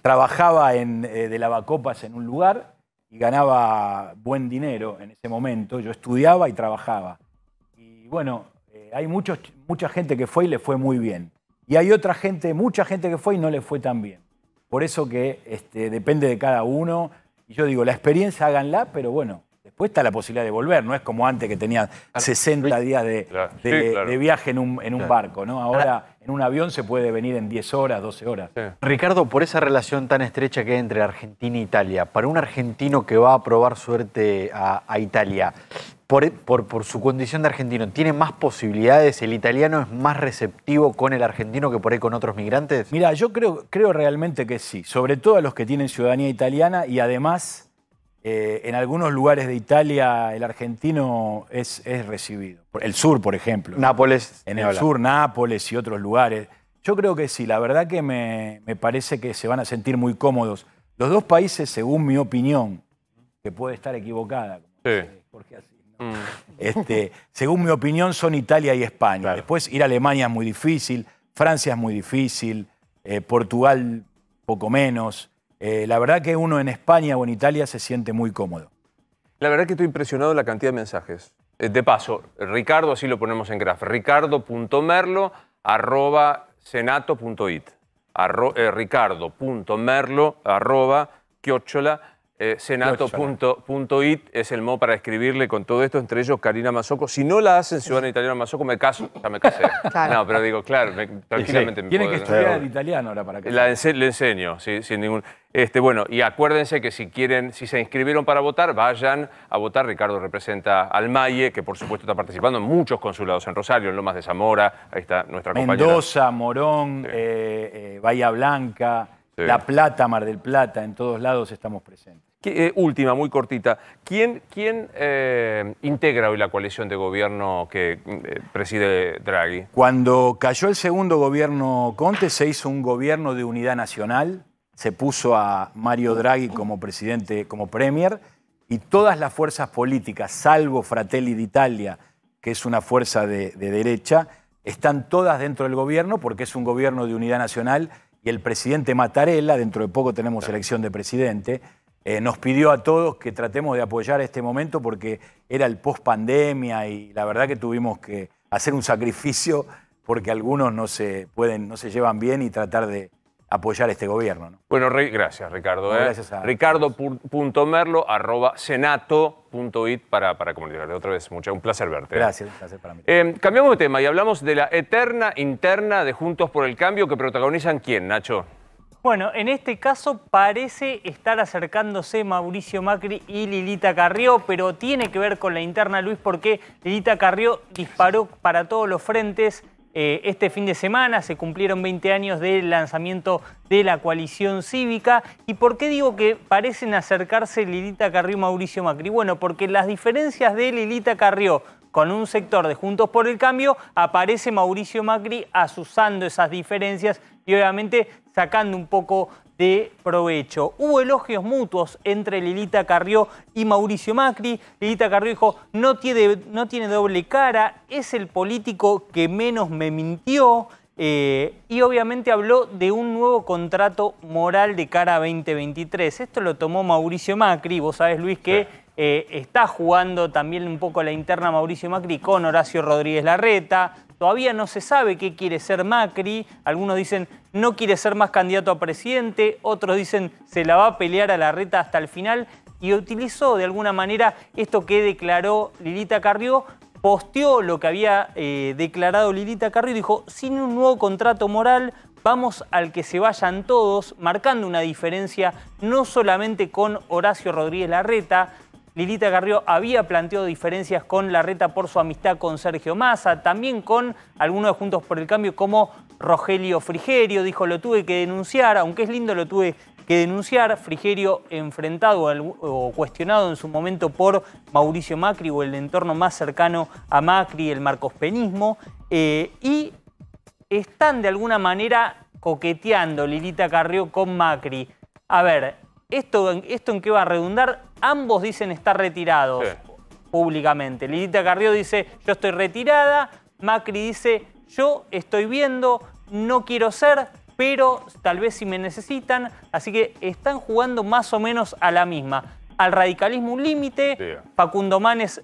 Trabajaba en, eh, de lavacopas en un lugar y ganaba buen dinero en ese momento. Yo estudiaba y trabajaba. Y bueno, eh, hay muchos, mucha gente que fue y le fue muy bien. Y hay otra gente, mucha gente que fue y no le fue tan bien. Por eso que este, depende de cada uno. Y yo digo, la experiencia háganla, pero bueno, después está la posibilidad de volver. No es como antes que tenía 60 días de, viaje en un, barco, ¿no? Ahora en un avión se puede venir en 10 horas, 12 horas. Ricardo, por esa relación tan estrecha que hay entre Argentina e Italia, para un argentino que va a probar suerte a, Italia, por, su condición de argentino, ¿tiene más posibilidades? ¿El italiano es más receptivo con el argentino que por ahí con otros migrantes? Mira, yo creo, creo realmente que sí, sobre todo a los que tienen ciudadanía italiana y además eh, en algunos lugares de Italia el argentino es, recibido. El sur, por ejemplo. Nápoles. En el sur, Nápoles y otros lugares. Yo creo que sí, la verdad que me, parece que se van a sentir muy cómodos. Los dos países, según mi opinión, que puede estar equivocada, mm. este, según mi opinión son Italia y España. Después ir a Alemania es muy difícil, Francia es muy difícil, eh, Portugal poco menos. Eh, la verdad que uno en España o en Italia se siente muy cómodo. La verdad que estoy impresionado de la cantidad de mensajes. Eh, de paso, Ricardo, así lo ponemos en graf, ricardo.merlo.senato.it arroba eh, eh, senato.it es el modo para escribirle con todo esto, entre ellos Karina Mazoco. Si no la hacen ciudadana italiana Mazzocco me caso, ya me casé. No, pero digo, claro, tranquilamente Tienen que estudiar el italiano ahora para que... le enseño, sin ningún... Este, bueno, y acuérdense que si quieren, si se inscribieron para votar, vayan a votar. Ricardo representa al Maye, que por supuesto está participando en muchos consulados en Rosario, en Lomas de Zamora, ahí está nuestra compañera. Mendoza, Morón, eh, eh, Bahía Blanca, La Plata, Mar del Plata, en todos lados estamos presentes. Eh, última, muy cortita. ¿Quién, eh, integra hoy la coalición de gobierno que eh, preside Draghi? Cuando cayó el segundo gobierno Conte, se hizo un gobierno de unidad nacional, se puso a Mario Draghi como presidente, como premier, y todas las fuerzas políticas, salvo Fratelli d'Italia, que es una fuerza de, derecha, están todas dentro del gobierno porque es un gobierno de unidad nacional y el presidente Mattarella, dentro de poco tenemos elección de presidente, eh, nos pidió a todos que tratemos de apoyar este momento porque era el post pandemia y la verdad que tuvimos que hacer un sacrificio porque algunos no se pueden, no se llevan bien y tratar de apoyar este gobierno. Bueno, gracias Ricardo. ¿eh? Gracias a Ricardo.merlo para, para comunicarte otra vez. Mucha, un placer verte. ¿eh? Gracias, un placer para mí. cambiamos de tema y hablamos de la eterna interna de Juntos por el Cambio que protagonizan quién, Nacho. Bueno, en este caso parece estar acercándose Mauricio Macri y Lilita Carrió, pero tiene que ver con la interna, Luis, porque Lilita Carrió disparó para todos los frentes eh, este fin de semana, se cumplieron 20 años del lanzamiento de la coalición cívica. ¿Y por qué digo que parecen acercarse Lilita Carrió y Mauricio Macri? Bueno, porque las diferencias de Lilita Carrió con un sector de Juntos por el Cambio, aparece Mauricio Macri asusando esas diferencias y obviamente sacando un poco de provecho. Hubo elogios mutuos entre Lilita Carrió y Mauricio Macri. Lilita Carrió dijo, no tiene, no tiene doble cara, es el político que menos me mintió. Eh, y obviamente habló de un nuevo contrato moral de cara a 2023. Esto lo tomó Mauricio Macri, vos sabés Luis que eh, está jugando también un poco la interna Mauricio Macri con Horacio Rodríguez Larreta, Todavía no se sabe qué quiere ser Macri. Algunos dicen no quiere ser más candidato a presidente, otros dicen se la va a pelear a la reta hasta el final. Y utilizó de alguna manera esto que declaró Lilita Carrió, posteó lo que había eh, declarado Lilita Carrió y dijo, sin un nuevo contrato moral, vamos al que se vayan todos, marcando una diferencia no solamente con Horacio Rodríguez Larreta, Lilita Carrió había planteado diferencias con Larreta por su amistad con Sergio Massa, también con algunos de Juntos por el Cambio como Rogelio Frigerio, dijo lo tuve que denunciar, aunque es lindo lo tuve que denunciar, Frigerio enfrentado o cuestionado en su momento por Mauricio Macri o el entorno más cercano a Macri, el marcospenismo, eh, y están de alguna manera coqueteando Lilita Carrió con Macri. A ver, ¿esto en qué va a redundar? ambos dicen estar retirados públicamente. Lilita Carrió dice, yo estoy retirada. Macri dice, yo estoy viendo, no quiero ser, pero tal vez si me necesitan. Así que están jugando más o menos a la misma. Al radicalismo un límite. Pacundomanes Facundo Manes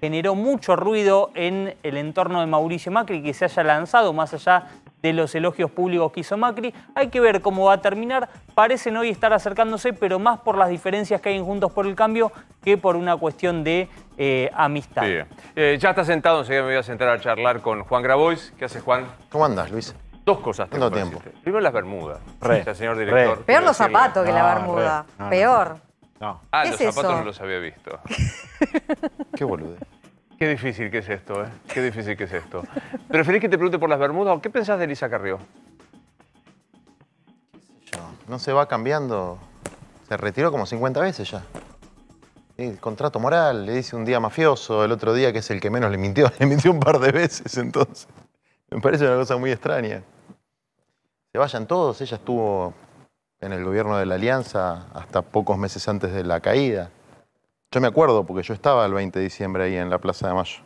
generó mucho ruido en el entorno de Mauricio Macri que se haya lanzado más allá de los elogios públicos que hizo Macri. Hay que ver cómo va a terminar. Parecen hoy estar acercándose, pero más por las diferencias que hay en Juntos por el Cambio que por una cuestión de eh, amistad. Eh, ya está sentado, enseguida me voy a sentar a charlar con Juan Grabois. ¿Qué hace Juan? ¿Cómo andas, Luis? Dos cosas. Tengo tiempo. Primero las bermudas. Este señor director. Peor los zapatos que la bermuda. Peor. No. Ah, los zapatos no los había visto. Qué boludo. Qué difícil que es esto, ¿eh? Qué difícil que es esto. ¿Preferís que te pregunte por las Bermudas o qué pensás de Elisa Carrió? No se va cambiando. Se retiró como 50 veces ya. El contrato moral, le dice un día mafioso, el otro día que es el que menos le mintió, le mintió un par de veces entonces. Me parece una cosa muy extraña. Se vayan todos, ella estuvo en el gobierno de la Alianza hasta pocos meses antes de la caída. Yo me acuerdo, porque yo estaba el 20 de diciembre ahí en la Plaza de Mayo.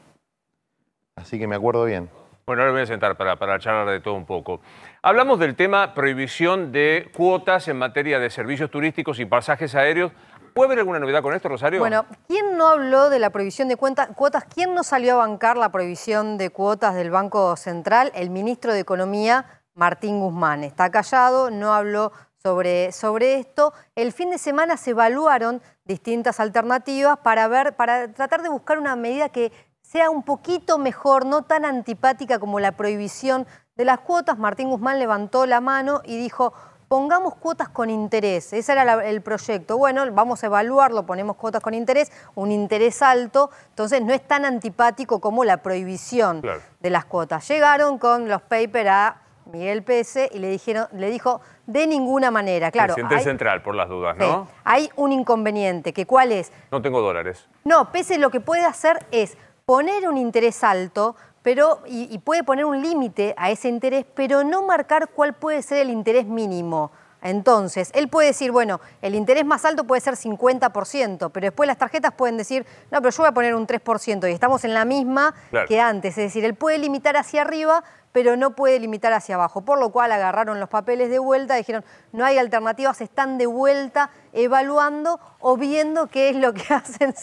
Así que me acuerdo bien. Bueno, ahora voy a sentar para, charlar de todo un poco. Hablamos del tema prohibición de cuotas en materia de servicios turísticos y pasajes aéreos. ¿Puede haber alguna novedad con esto, Rosario? Bueno, ¿quién no habló de la prohibición de cuotas? ¿Quién no salió a bancar la prohibición de cuotas del Banco Central? El ministro de Economía, Martín Guzmán. Está callado, no habló sobre, esto. El fin de semana se evaluaron distintas alternativas para, ver, para tratar de buscar una medida que sea un poquito mejor, no tan antipática como la prohibición de las cuotas. Martín Guzmán levantó la mano y dijo, pongamos cuotas con interés. Ese era el proyecto. Bueno, vamos a evaluarlo, ponemos cuotas con interés, un interés alto, entonces no es tan antipático como la prohibición de las cuotas. Llegaron con los papers a Miguel Pese y le, dijeron, le dijo, de ninguna manera. Claro, hay... central, por las dudas, ¿no? Hay un inconveniente, que cuál es... No tengo dólares. No, Pese lo que puede hacer es poner un interés alto, pero, y, puede poner un límite a ese interés, pero no marcar cuál puede ser el interés mínimo. Entonces, él puede decir, bueno, el interés más alto puede ser 50%, pero después las tarjetas pueden decir, no, pero yo voy a poner un 3% y estamos en la misma que antes. Es decir, él puede limitar hacia arriba, pero no puede limitar hacia abajo, por lo cual agarraron los papeles de vuelta, dijeron, no hay alternativas, están de vuelta evaluando o viendo qué es lo que hacen,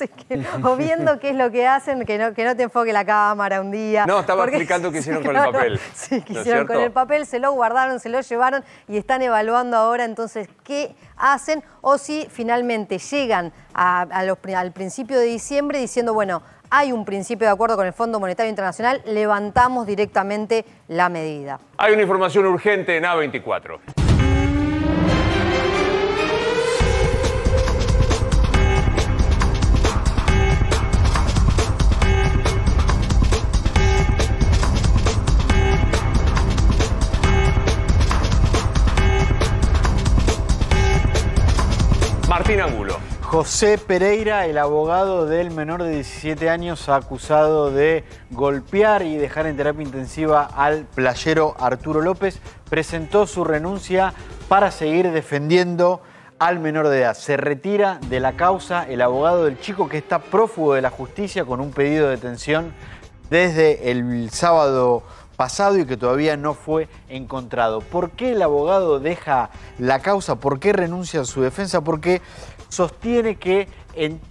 o viendo qué es lo que hacen, que no, que no te enfoque la cámara un día. No, estaba explicando qué hicieron con el papel. Sí, qué hicieron con el papel, se lo guardaron, se lo llevaron y están evaluando ahora entonces qué hacen o si finalmente llegan al principio de diciembre diciendo, bueno, hay un principio de acuerdo con el Fondo Monetario Internacional, levantamos directamente la medida. Hay una información urgente en A24. José Pereira, el abogado del menor de 17 años acusado de golpear y dejar en terapia intensiva al playero Arturo López, presentó su renuncia para seguir defendiendo al menor de edad. Se retira de la causa el abogado del chico que está prófugo de la justicia con un pedido de detención desde el sábado pasado y que todavía no fue encontrado. ¿Por qué el abogado deja la causa? ¿Por qué renuncia a su defensa? Porque sostiene que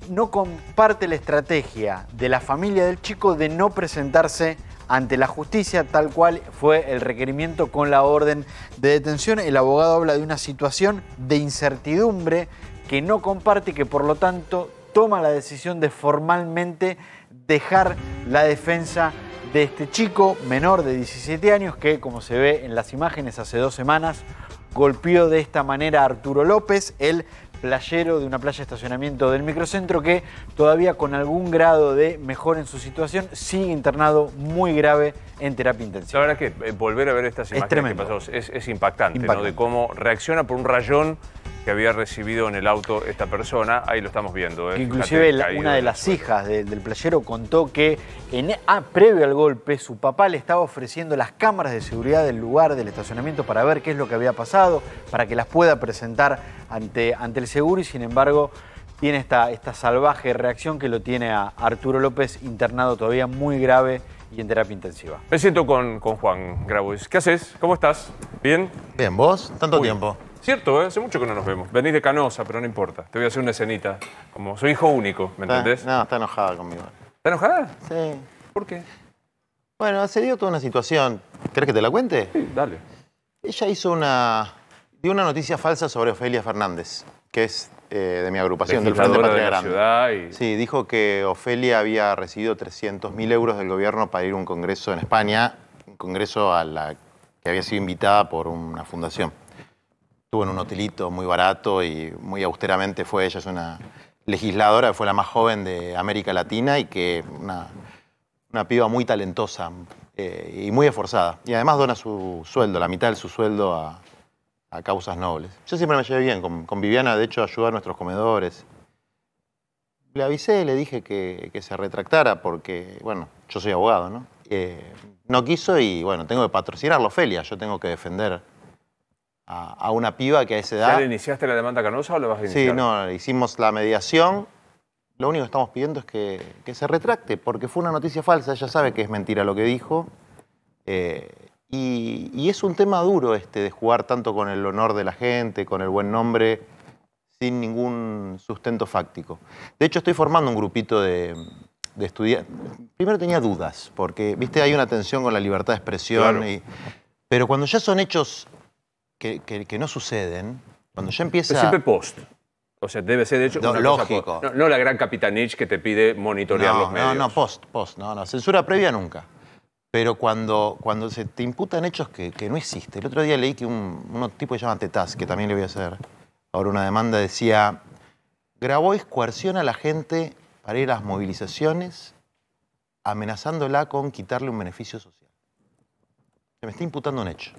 no comparte la estrategia de la familia del chico de no presentarse ante la justicia, tal cual fue el requerimiento con la orden de detención. El abogado habla de una situación de incertidumbre que no comparte y que por lo tanto toma la decisión de formalmente dejar la defensa de este chico menor de 17 años que, como se ve en las imágenes hace dos semanas, golpeó de esta manera a Arturo López. El playero, de una playa de estacionamiento del microcentro que todavía con algún grado de mejor en su situación sigue internado muy grave en terapia intensiva. La verdad que eh, volver a ver estas imágenes es que pasamos, es, impactante, impactante. ¿no? de cómo reacciona por un rayón que había recibido en el auto esta persona. Ahí lo estamos viendo. ¿eh? Inclusive una de las hijas del playero contó que en, ah, previo al golpe su papá le estaba ofreciendo las cámaras de seguridad del lugar del estacionamiento para ver qué es lo que había pasado, para que las pueda presentar ante, ante el seguro y sin embargo tiene esta, esta salvaje reacción que lo tiene a Arturo López internado todavía muy grave y en terapia intensiva. Me siento con, Juan Grabois. ¿Qué haces? ¿Cómo estás? ¿Bien? Bien, ¿vos? Tanto tiempo. Cierto, ¿eh? hace mucho que no nos vemos. Venís de Canosa, pero no importa. Te voy a hacer una escenita. Como soy hijo único, ¿me está, entendés? No, está enojada conmigo. ¿Está enojada? Sí. ¿Por qué? Bueno, se dio toda una situación. ¿Querés que te la cuente? Sí, dale. Ella hizo una... dio una noticia falsa sobre Ofelia Fernández, que es eh, de mi agrupación, del Frente Patria de Grande. Ciudad Sí, dijo que Ofelia había recibido 300.000 euros del gobierno para ir a un congreso en España, un congreso a la que había sido invitada por una fundación estuvo en un hotelito muy barato y muy austeramente fue ella, es una legisladora, fue la más joven de América Latina y que una, una piba muy talentosa eh, y muy esforzada. Y además dona su sueldo, la mitad de su sueldo a, causas nobles. Yo siempre me llevé bien con, con, Viviana, de hecho ayuda a nuestros comedores. Le avisé, le dije que, se retractara porque, bueno, yo soy abogado, ¿no? Eh, no quiso y, bueno, tengo que patrocinarlo, Ofelia, yo tengo que defender a, una piba que a esa edad... ¿Ya le iniciaste la demanda canosa o lo vas a iniciar? Sí, no, hicimos la mediación. Lo único que estamos pidiendo es que, se retracte, porque fue una noticia falsa, ella sabe que es mentira lo que dijo. Eh, y, es un tema duro este de jugar tanto con el honor de la gente, con el buen nombre, sin ningún sustento fáctico. De hecho, estoy formando un grupito de, estudiantes. Primero tenía dudas, porque, viste, hay una tensión con la libertad de expresión, pero cuando ya son hechos que, no suceden, cuando ya empieza... Pero siempre post. O sea, debe ser, de hecho, no, lógico. No, la gran capitanich que te pide monitorear los medios. No, no, post, post. No, no, censura previa nunca. Pero cuando, cuando se te imputan hechos que, no existen El otro día leí que un, tipo que se llama Tetaz, que también le voy a hacer ahora una demanda, decía, grabó coerciona a la gente para ir a las movilizaciones amenazándola con quitarle un beneficio social. Se me está imputando un hecho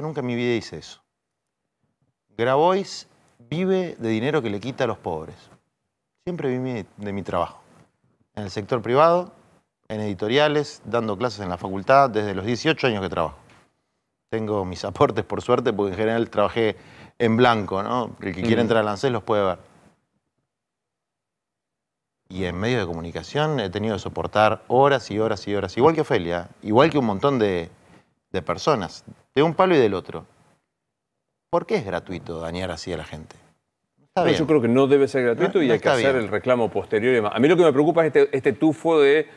nunca en mi vida hice eso. Grabois vive de dinero que le quita a los pobres. Siempre viví de mi trabajo. En el sector privado, en editoriales, dando clases en la facultad, desde los 18 años que trabajo. Tengo mis aportes, por suerte, porque en general trabajé en blanco, ¿no? El que quiera mm. entrar al ANSES los puede ver. Y en medios de comunicación he tenido que soportar horas y horas y horas, igual que Ofelia, igual que un montón de, de personas, de un palo y del otro. ¿Por qué es gratuito dañar así a la gente? Yo creo que no debe ser gratuito y hay que hacer el reclamo posterior y A mí lo que me preocupa es este, este tufo de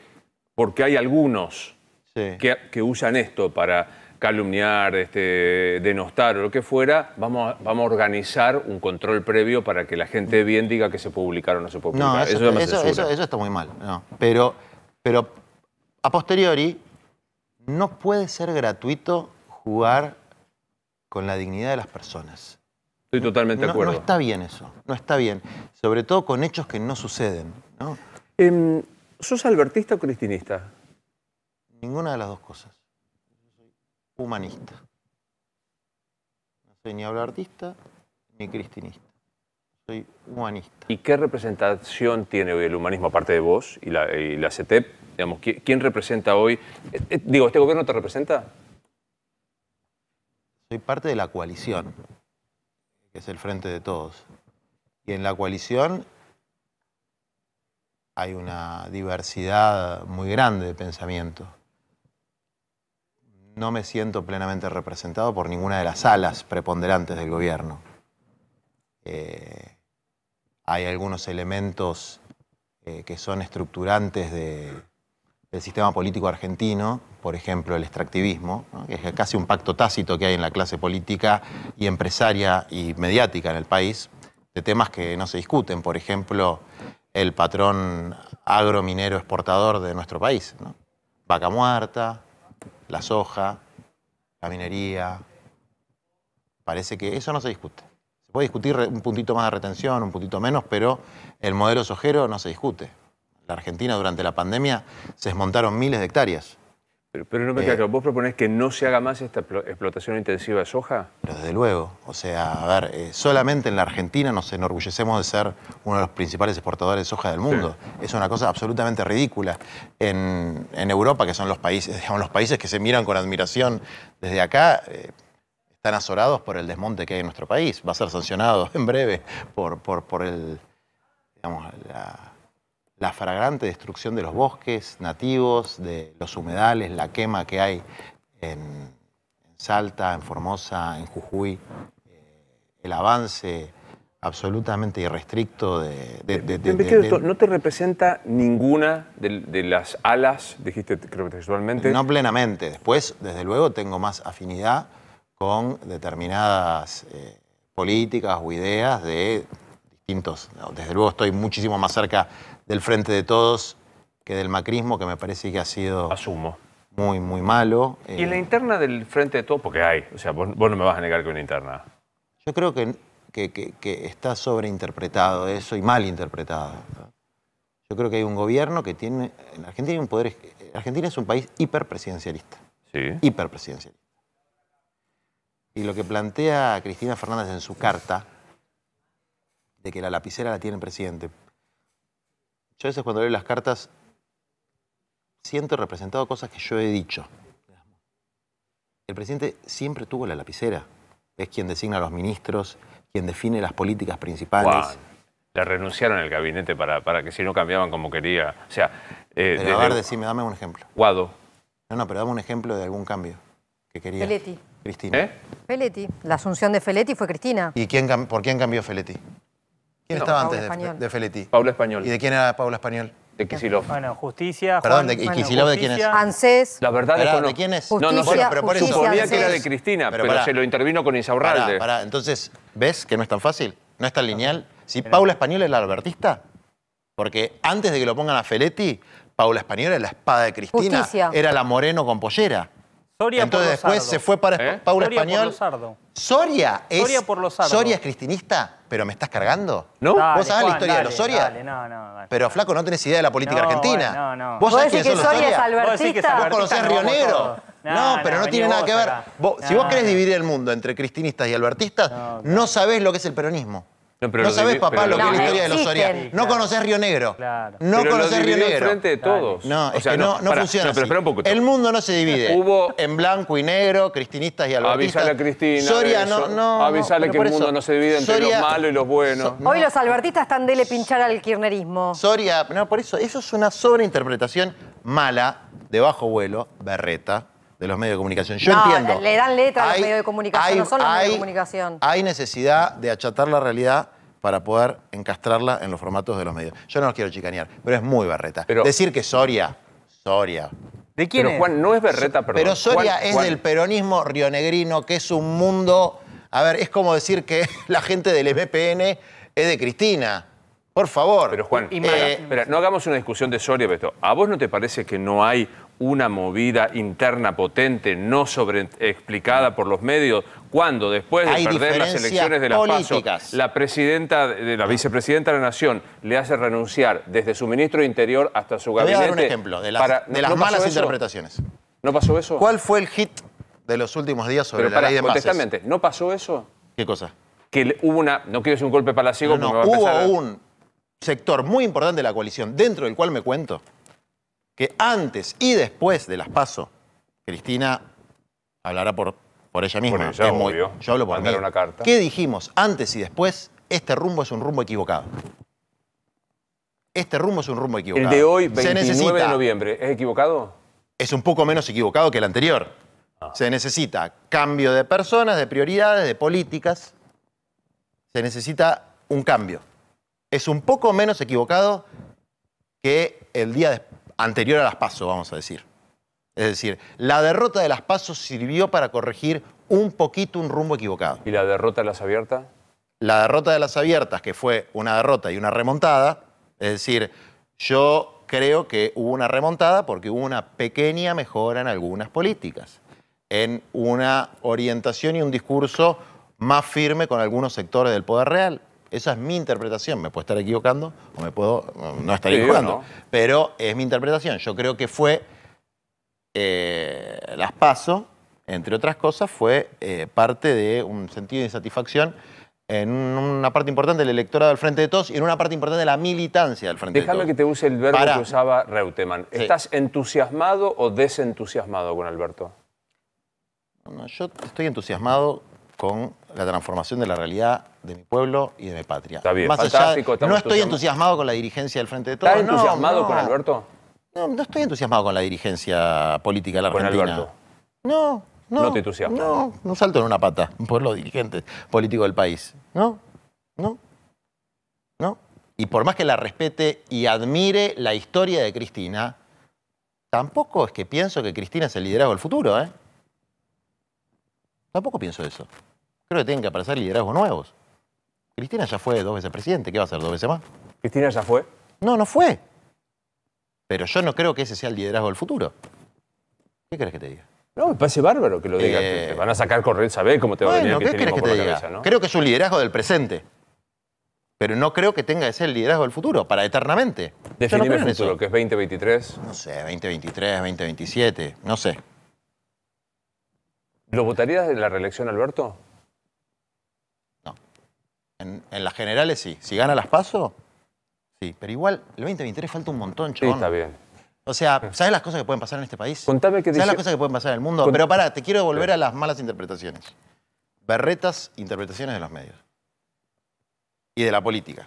porque hay algunos que, usan esto para calumniar, este, denostar o lo que fuera, vamos a, organizar un control previo para que la gente bien diga que se publicaron o no se publicaron. eso, está muy mal. pero a posteriori no puede ser gratuito jugar con la dignidad de las personas. Estoy totalmente de acuerdo. No está bien eso, no está bien. Sobre todo con hechos que no suceden. ¿no? Em, ¿Sos albertista o cristinista? Ninguna de las dos cosas. soy humanista. No soy ni albertista ni cristinista. Soy humanista. ¿Y qué representación tiene hoy el humanismo, aparte de vos y la, CTEP? Digamos, ¿Quién representa hoy? Eh, eh, digo, ¿este gobierno te representa? soy parte de la coalición, que es el Frente de Todos. Y en la coalición hay una diversidad muy grande de pensamiento. No me siento plenamente representado por ninguna de las alas preponderantes del gobierno. Eh, hay algunos elementos eh, que son estructurantes de, el sistema político argentino, por ejemplo, el extractivismo, que es casi un pacto tácito que hay en la clase política y empresaria y mediática en el país, de temas que no se discuten, por ejemplo, el patrón agrominero exportador de nuestro país, vaca muerta, la soja, la minería, parece que eso no se discute. Se puede discutir un puntito más de retención, un puntito menos, pero el modelo sojero no se discute la Argentina durante la pandemia se desmontaron miles de hectáreas. Pero, no me queda eh, ¿vos proponés que no se haga más esta explotación intensiva de soja? desde luego, o sea, a ver, eh, solamente en la Argentina nos enorgullecemos de ser uno de los principales exportadores de soja del mundo. Es una cosa absolutamente ridícula. En, Europa, que son los países, digamos, los países que se miran con admiración desde acá, eh, están azorados por el desmonte que hay en nuestro país. Va a ser sancionado en breve por, el, digamos, la la fragrante destrucción de los bosques nativos, de los humedales, la quema que hay en, Salta, en Formosa, en Jujuy, eh, el avance absolutamente irrestricto de... ¿No te representa ninguna de, las alas, dijiste creo que textualmente? No plenamente. Después, desde luego, tengo más afinidad con determinadas eh, políticas o ideas de distintos... Desde luego estoy muchísimo más cerca del Frente de Todos que del macrismo, que me parece que ha sido... Asumo. Muy, muy malo. ¿Y la eh, interna del Frente de Todos? Porque hay, o sea, vos, no me vas a negar que una interna. Yo creo que, que, está sobreinterpretado eso y mal interpretado. Yo creo que hay un gobierno que tiene... En Argentina hay un poder... Argentina es un país hiperpresidencialista. Sí. Hiperpresidencialista. Y lo que plantea Cristina Fernández en su carta, de que la lapicera la tiene el presidente, yo a veces cuando leo las cartas siento representado cosas que yo he dicho. El presidente siempre tuvo la lapicera. Es quien designa a los ministros, quien define las políticas principales. Le renunciaron el gabinete para, para que si no cambiaban como quería. O sea, de eh, pero, dame un ejemplo. Guado. No, no, pero dame un ejemplo de algún cambio que quería. Feletti. Cristina. ¿Eh? Feletti. La asunción de Feletti fue Cristina. ¿Y quién, por quién cambió Feletti? ¿Quién estaba antes de, Feletti? Paula Español. ¿Y de quién era Paula Español? De Quisilov. Bueno, justicia. Perdón, de, ¿y de quién es? ANSES. La verdad ¿De quién es? No, no, pero Suponía que era de Cristina, pero, se lo intervino con Pará, entonces, ¿ves que no es tan fácil? No es tan lineal. Si Paula Español es la albertista, porque antes de que lo pongan a Feletti, Paula Español era la espada de Cristina, era la moreno con pollera. Soria Entonces después se fue para ¿Eh? Paula Soria por Español. Soria es Soria por los Soria es cristinista pero ¿me estás cargando? ¿No? ¿Vos sabés la historia de los Soria? Dale, no, no, Pero flaco, no tenés idea de la política argentina. no, no. ¿Vos, sabés que son los Soria? Es albertista? ¿Vos, conocés Río Negro? No, pero no tiene nada que ver. si vos querés dividir el mundo entre cristinistas y albertistas, no sabés lo que es el peronismo. No, sabes, papá, lo que es la historia de los Soria. No conoces Río Negro. No conoces Río Negro. frente de todos. No, es que no, funciona. espera un El mundo no se divide. Hubo- En blanco y negro, cristinistas y albertistas. Avisale a Cristina. Soria, no, Avisale que el mundo no se divide entre los malos y los buenos. Hoy los albertistas están dele pinchar al kirchnerismo. Soria, no, por eso, eso es una sobreinterpretación mala, de bajo vuelo, berreta, de los medios de comunicación. Yo entiendo. Eh, le dan letra a los medios de comunicación, hay, no son los medios de comunicación. Hay necesidad de achatar la realidad para poder encastrarla en los formatos de los medios. Yo no los quiero chicanear, pero es muy berreta. Decir que Soria, Soria. ¿De quién Juan, no es berreta, perdón. Pero Soria es del peronismo rionegrino, que es un mundo... A ver, es como decir que la gente del MPN es de Cristina. Por favor. Pero Juan, eh, no hagamos una discusión de Soria, Beto. ¿A vos no te parece que no hay una movida interna potente, no sobre explicada por los medios, cuando después de perder las elecciones de la la presidenta, de la vicepresidenta de la Nación le hace renunciar desde su ministro de Interior hasta su gabinete. ejemplo de las, malas interpretaciones. ¿No pasó eso? ¿Cuál fue el hit de los últimos días sobre la para, ley de ¿no pasó eso? ¿Qué cosa? Que hubo una, no quiero decir un golpe palaciego, no, no, hubo un sector muy importante de la coalición, dentro del cual me cuento, que antes y después de las PASO, Cristina hablará por, por ella misma. Por ella, muy, yo hablo por mí. Una carta. ¿Qué dijimos antes y después? Este rumbo es un rumbo equivocado. Este rumbo es un rumbo equivocado. El de hoy, 29 de noviembre, ¿es equivocado? Es un poco menos equivocado que el anterior. Ah. Se necesita cambio de personas, de prioridades, de políticas. Se necesita un cambio. Es un poco menos equivocado que el día después anterior a las pasos, vamos a decir. Es decir, la derrota de las pasos sirvió para corregir un poquito un rumbo equivocado. ¿Y la derrota de las abiertas? La derrota de las abiertas, que fue una derrota y una remontada, es decir, yo creo que hubo una remontada porque hubo una pequeña mejora en algunas políticas, en una orientación y un discurso más firme con algunos sectores del poder real. Esa es mi interpretación. Me puedo estar equivocando o me puedo no estar equivocando. Pero es mi interpretación. Yo creo que fue eh, las paso, entre otras cosas, fue eh, parte de un sentido de insatisfacción en una parte importante del electorado del Frente de Todos y en una parte importante de la militancia del Frente de Todos. Déjame que te use el verbo que usaba Reutemann. ¿Estás entusiasmado o desentusiasmado con Alberto? yo estoy entusiasmado con la transformación de la realidad de mi pueblo y de mi patria. Está bien, Más no estoy entusiasmado con la dirigencia del Frente de Todos. ¿Estás entusiasmado con Alberto? No, no estoy entusiasmado con la dirigencia política de la Argentina. ¿Con Alberto? No, no. No te entusiasmo. No, no salto en una pata por los dirigentes políticos del país. No, no, no. Y por más que la respete y admire la historia de Cristina, tampoco es que pienso que Cristina es el liderazgo del futuro, ¿eh? Tampoco pienso eso que tienen que aparecer liderazgos nuevos. Cristina ya fue dos veces presidente, ¿qué va a hacer dos veces más? ¿Cristina ya fue? No, no fue. Pero yo no creo que ese sea el liderazgo del futuro. ¿Qué crees que te diga? No, me parece bárbaro que lo diga. Eh, te van a sacar correr, saber cómo te va a venir ¿qué crees que te diga? Creo que es un liderazgo del presente. Pero no creo que tenga que ser el liderazgo del futuro, para eternamente. definir el futuro, que es 2023. No sé, 2023, 2027, no sé. ¿Lo votarías en la reelección, Alberto? En, las generales sí. Si gana las PASO, sí. Pero igual, el 2023 falta un montón, chabón. Sí, está bien. O sea, ¿sabes las cosas que pueden pasar en este país? Contame ¿Sabes las cosas que pueden pasar en el mundo? Pero pará, te quiero volver a las malas interpretaciones. Berretas, interpretaciones de los medios. Y de la política.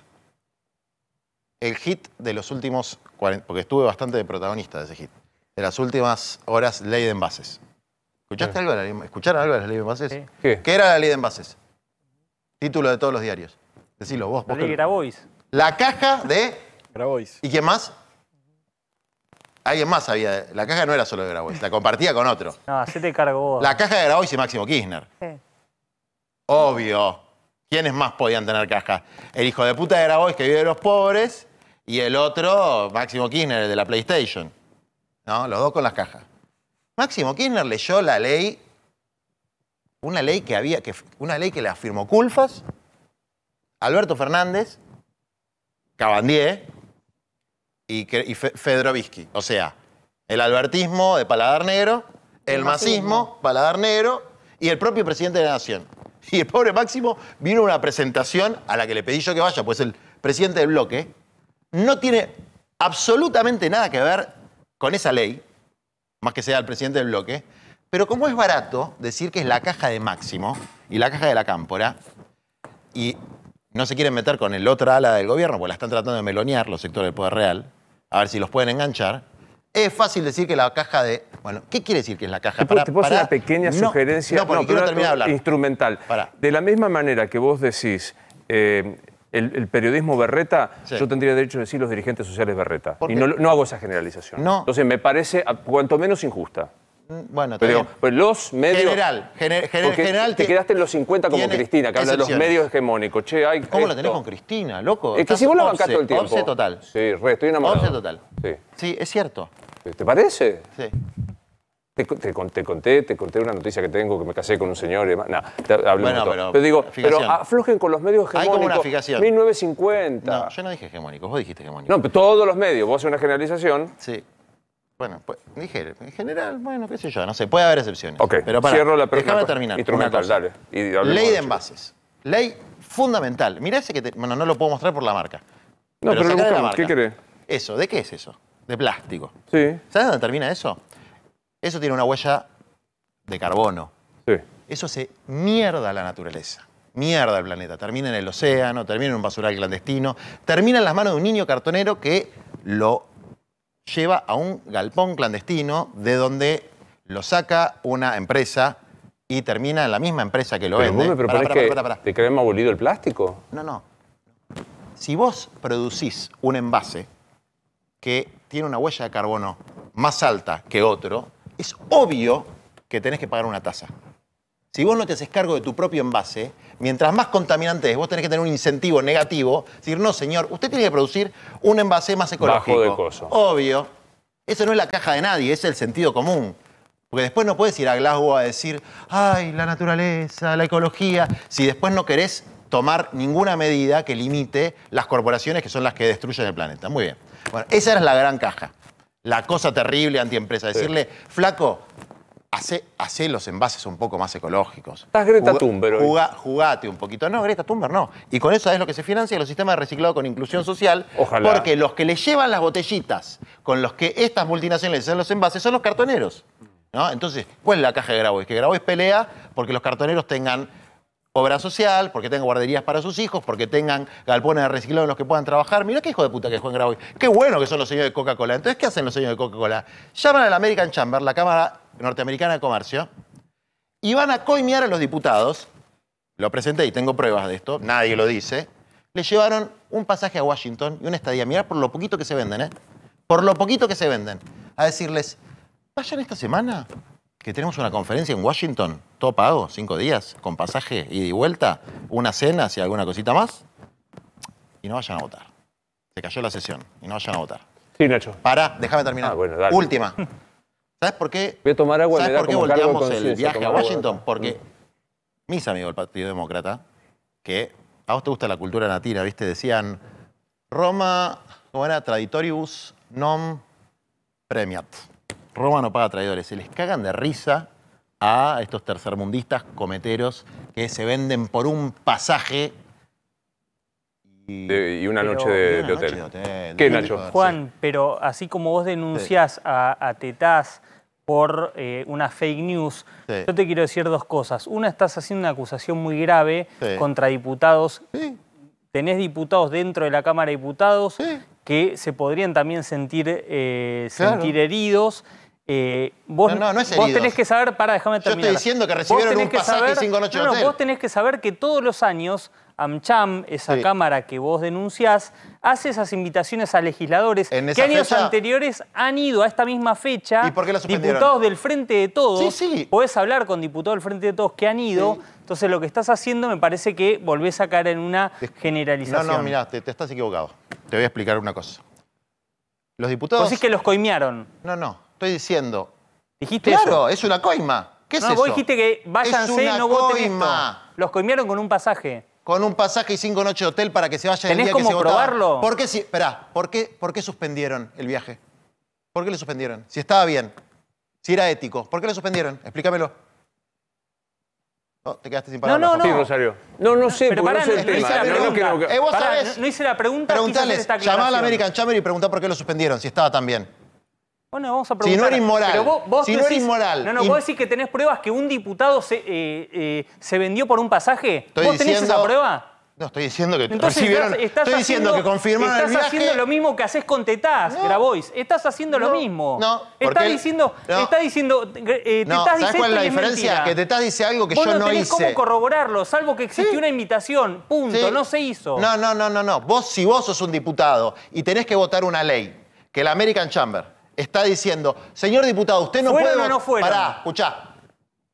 El hit de los últimos porque estuve bastante de protagonista de ese hit, de las últimas horas, ley de envases. ¿Escuchaste algo de la, ¿Escucharon algo la ley de envases? ¿Qué era la ley de envases? Título de todos los diarios. Decilo vos. La Grabois. La caja de... Grabois. ¿Y quién más? Alguien más sabía. La caja no era solo de Grabois, la compartía con otro. No, así te cargo vos. La caja de Grabois y Máximo Kirchner. Sí. Obvio. ¿Quiénes más podían tener caja? El hijo de puta de Grabois que vive de los pobres y el otro, Máximo Kirchner, el de la PlayStation. ¿No? Los dos con las cajas. Máximo Kirchner leyó la ley una ley que había, que, una ley que la firmó Culfas, Alberto Fernández, Cabandier y, y Fedrovisky. O sea, el albertismo de paladar negro, el, paladar negro y el propio presidente de la nación. Y el pobre Máximo vino a una presentación a la que le pedí yo que vaya, pues el presidente del bloque no tiene absolutamente nada que ver con esa ley, más que sea el presidente del bloque, pero como es barato decir que es la caja de Máximo y la caja de la Cámpora, y no se quieren meter con el otro ala del gobierno, porque la están tratando de melonear los sectores del poder real, a ver si los pueden enganchar, es fácil decir que la caja de. Bueno, ¿qué quiere decir que es la caja? Para, te puedo hacer una pequeña sugerencia instrumental. De la misma manera que vos decís. Eh, el, periodismo berreta, yo tendría derecho a decir los dirigentes sociales berreta. Y no, hago esa generalización. Entonces me parece cuanto menos injusta. Mm, bueno, pero, los medios. General, general. Te, quedaste en los 50 como Cristina, que habla de los medios hegemónicos. Che, hay ¿Cómo lo la tenés con Cristina, loco? Es que si vos la bancás todo el tiempo. Obse total. Sí, re, estoy enamorado. Obse total. Sí. es cierto. ¿Te parece? Sí. Te, conté, te conté una noticia que tengo que me casé con un señor y demás. No, bueno, pero, pero, digo, pero aflojen con los medios hegemónicos. Hay como una fijación. 1950. No, yo no dije hegemónicos, vos dijiste hegemónicos. No, pero todos los medios, vos haces una generalización. Sí. Bueno, pues, dije, en general, bueno, qué sé yo, no sé, puede haber excepciones. Ok, pero cierro la pregunta. Déjame terminar. dale. ley de envases. Ley fundamental. Mirá ese que te, Bueno, no lo puedo mostrar por la marca. No, pero, pero ¿Qué crees Eso, ¿de qué es eso? De plástico. Sí. ¿Sabes dónde termina eso? Eso tiene una huella de carbono. Sí. Eso se mierda a la naturaleza. Mierda al planeta. Termina en el océano, termina en un basural clandestino, termina en las manos de un niño cartonero que lo lleva a un galpón clandestino de donde lo saca una empresa y termina en la misma empresa que lo vende. me ¿Te abolido el plástico? No, no. Si vos producís un envase que tiene una huella de carbono más alta que otro, es obvio que tenés que pagar una tasa. Si vos no te haces cargo de tu propio envase, mientras más contaminante es, vos tenés que tener un incentivo negativo, decir, no señor, usted tiene que producir un envase más ecológico. Obvio. Eso no es la caja de nadie, es el sentido común. Porque después no puedes ir a Glasgow a decir, ay, la naturaleza, la ecología, si después no querés tomar ninguna medida que limite las corporaciones que son las que destruyen el planeta. Muy bien. Bueno, esa era la gran caja. La cosa terrible antiempresa. Decirle, flaco, hace los envases un poco más ecológicos. Estás Greta Thunberg jugate un poquito. No, Greta Thunberg no. Y con eso es lo que se financia los sistemas de reciclado con inclusión social. Ojalá. Porque los que le llevan las botellitas con los que estas multinacionales hacen los envases son los cartoneros. ¿no? Entonces, ¿cuál es la caja de Grabois? Que Grabois pelea porque los cartoneros tengan obra social, porque tengan guarderías para sus hijos, porque tengan galpones de reciclado en los que puedan trabajar. Mira qué hijo de puta que Juan hoy. Qué bueno que son los señores de Coca-Cola. Entonces, ¿qué hacen los señores de Coca-Cola? Llaman a la American Chamber, la Cámara Norteamericana de Comercio, y van a coimear a los diputados. Lo presenté y tengo pruebas de esto, nadie lo dice. Le llevaron un pasaje a Washington y una estadía. Mirá por lo poquito que se venden, ¿eh? Por lo poquito que se venden. A decirles, vayan esta semana que tenemos una conferencia en Washington, todo pago, cinco días, con pasaje y y vuelta, una cena, si alguna cosita más, y no vayan a votar. Se cayó la sesión y no vayan a votar. Sí, Nacho. Para, déjame terminar. Ah, Última. ¿Sabes por qué? ¿Sabes por qué volteamos el viaje a Washington? Porque mm. mis amigos del Partido Demócrata, que a vos te gusta la cultura nativa, ¿viste? Decían Roma, ¿cómo era? Traditorius non premiat. Roma no paga traidores. Se les cagan de risa a estos tercermundistas cometeros que se venden por un pasaje y, una noche de, hotel. Juan, pero así como vos denunciás a, a Tetaz por eh, una fake news. Yo te quiero decir dos cosas. Una, estás haciendo una acusación muy grave contra diputados. Tenés diputados dentro de la Cámara de Diputados que se podrían también sentir, eh, sentir heridos. Eh, vos, vos tenés que saber, para, déjame terminar. Yo estoy diciendo que recibieron un pasaje Vos tenés que saber que todos los años AmCham, esa cámara que vos denunciás, hace esas invitaciones a legisladores en que años anteriores han ido a esta misma fecha. ¿Y Diputados del Frente de Todos. Sí, Podés hablar con diputados del Frente de Todos que han ido. Entonces lo que estás haciendo me parece que volvés a caer en una generalización. No, no, mirá, te, te estás equivocado. Te voy a explicar una cosa. Los diputados... Vos es que los coimearon. No, no. Estoy diciendo. Dijiste Claro, es una coima. ¿Qué es no, eso? vos dijiste que váyanse y no voten coima. Los coimearon con un pasaje. Con un pasaje y cinco noches de hotel para que se vayan el día que se probarlo? ¿Por qué, si, esperá, ¿por qué, ¿por qué suspendieron el viaje? ¿Por qué lo suspendieron? Si estaba bien, si era ético, ¿por qué lo suspendieron? Explícamelo. No, oh, te quedaste sin palabras. No, no, no. Sí, Rosario. No, no sé, pero pará, no, no, no, hice la pregunta. vos sabés, no, hice la pregunta. Preguntale, llamá al American Chamber y preguntá por qué lo suspendieron, si estaba tan bien. Bueno, vamos a preguntar. Si no era inmoral. si no No, no, vos decís que tenés pruebas que un diputado se, eh, eh, se vendió por un pasaje. ¿Vos tenés esa prueba? No, estoy diciendo que Entonces, Estás, estoy diciendo que confirmaron estás haciendo lo mismo que haces con Tetaz, Grabois. Estás haciendo lo mismo. No, estás diciendo, no, está diciendo, eh, ¿sabes cuál es la diferencia? Que Tetás dice algo que yo no, no tenés cómo corroborarlo, salvo que existió una invitación. Punto. No se hizo. No, no, no, no, no. Vos si vos sos un diputado y tenés que votar una ley que la American Chamber está diciendo, señor diputado, usted no puede... ¿Fueron o no fueron? Pará, escuchá.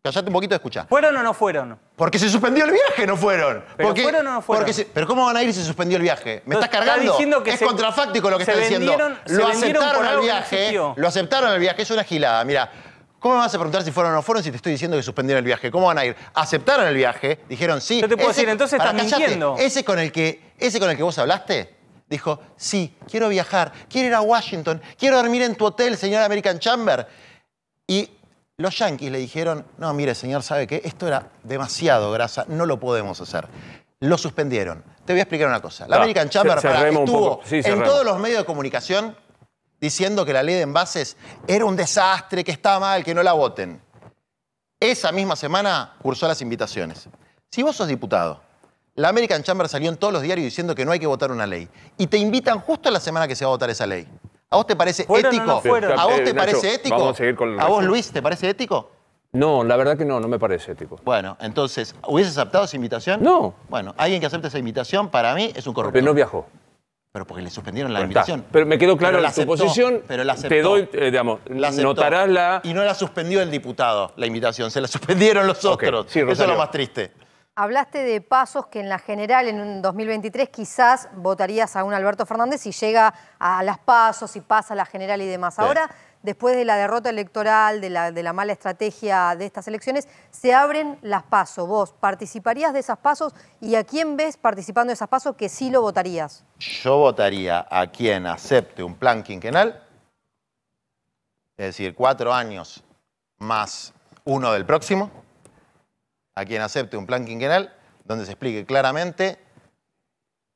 Callate un poquito y escuchá. ¿Fueron o no fueron? Porque se suspendió el viaje, no fueron. ¿Pero porque, fueron o no fueron? pero ¿cómo van a ir si se suspendió el viaje? ¿Me estás cargando? diciendo que es contrafáctico lo que está diciendo. Lo aceptaron el viaje. Lo aceptaron el viaje. Es una gilada, mira. ¿Cómo me vas a preguntar si fueron o no fueron si te estoy diciendo que suspendieron el viaje? ¿Cómo van a ir? Aceptaron el viaje, dijeron sí. Yo te puedo decir, entonces estás mintiendo. Ese con, el que, ese con el que vos hablaste, dijo, sí, quiero viajar, quiero ir a Washington, quiero dormir en tu hotel, señor American Chamber. Y los yanquis le dijeron, no, mire, señor, sabe que esto era demasiado grasa, no lo podemos hacer. Lo suspendieron. Te voy a explicar una cosa. La American Chamber estuvo en todos los medios de comunicación diciendo que la ley de envases era un desastre, que estaba mal, que no la voten. Esa misma semana cursó las invitaciones. Si vos sos diputado la American Chamber salió en todos los diarios diciendo que no hay que votar una ley. Y te invitan justo a la semana que se va a votar esa ley. ¿A vos te parece ético? ¿A vos eh, te parece ético? a vos, Luis, te parece ético? No, la verdad que no, no me parece ético. Bueno, entonces, ¿hubieses aceptado esa invitación? No. Bueno, alguien que acepte esa invitación, para mí, es un corrupto. Pero no viajó. Pero porque le suspendieron la invitación. Pero me quedó claro la suposición. Pero la aceptó, te doy, eh, digamos, notarás la... Y no la suspendió el diputado, la invitación. Se la suspendieron los otros. Eso es lo más triste. Hablaste de pasos que en la general en 2023 quizás votarías a un Alberto Fernández si llega a las pasos y pasa a la general y demás. Ahora, después de la derrota electoral, de la, de la mala estrategia de estas elecciones, se abren las pasos. ¿Vos participarías de esas pasos y a quién ves participando de esas pasos que sí lo votarías? Yo votaría a quien acepte un plan quinquenal, es decir, cuatro años más uno del próximo a quien acepte un plan quinquenal donde se explique claramente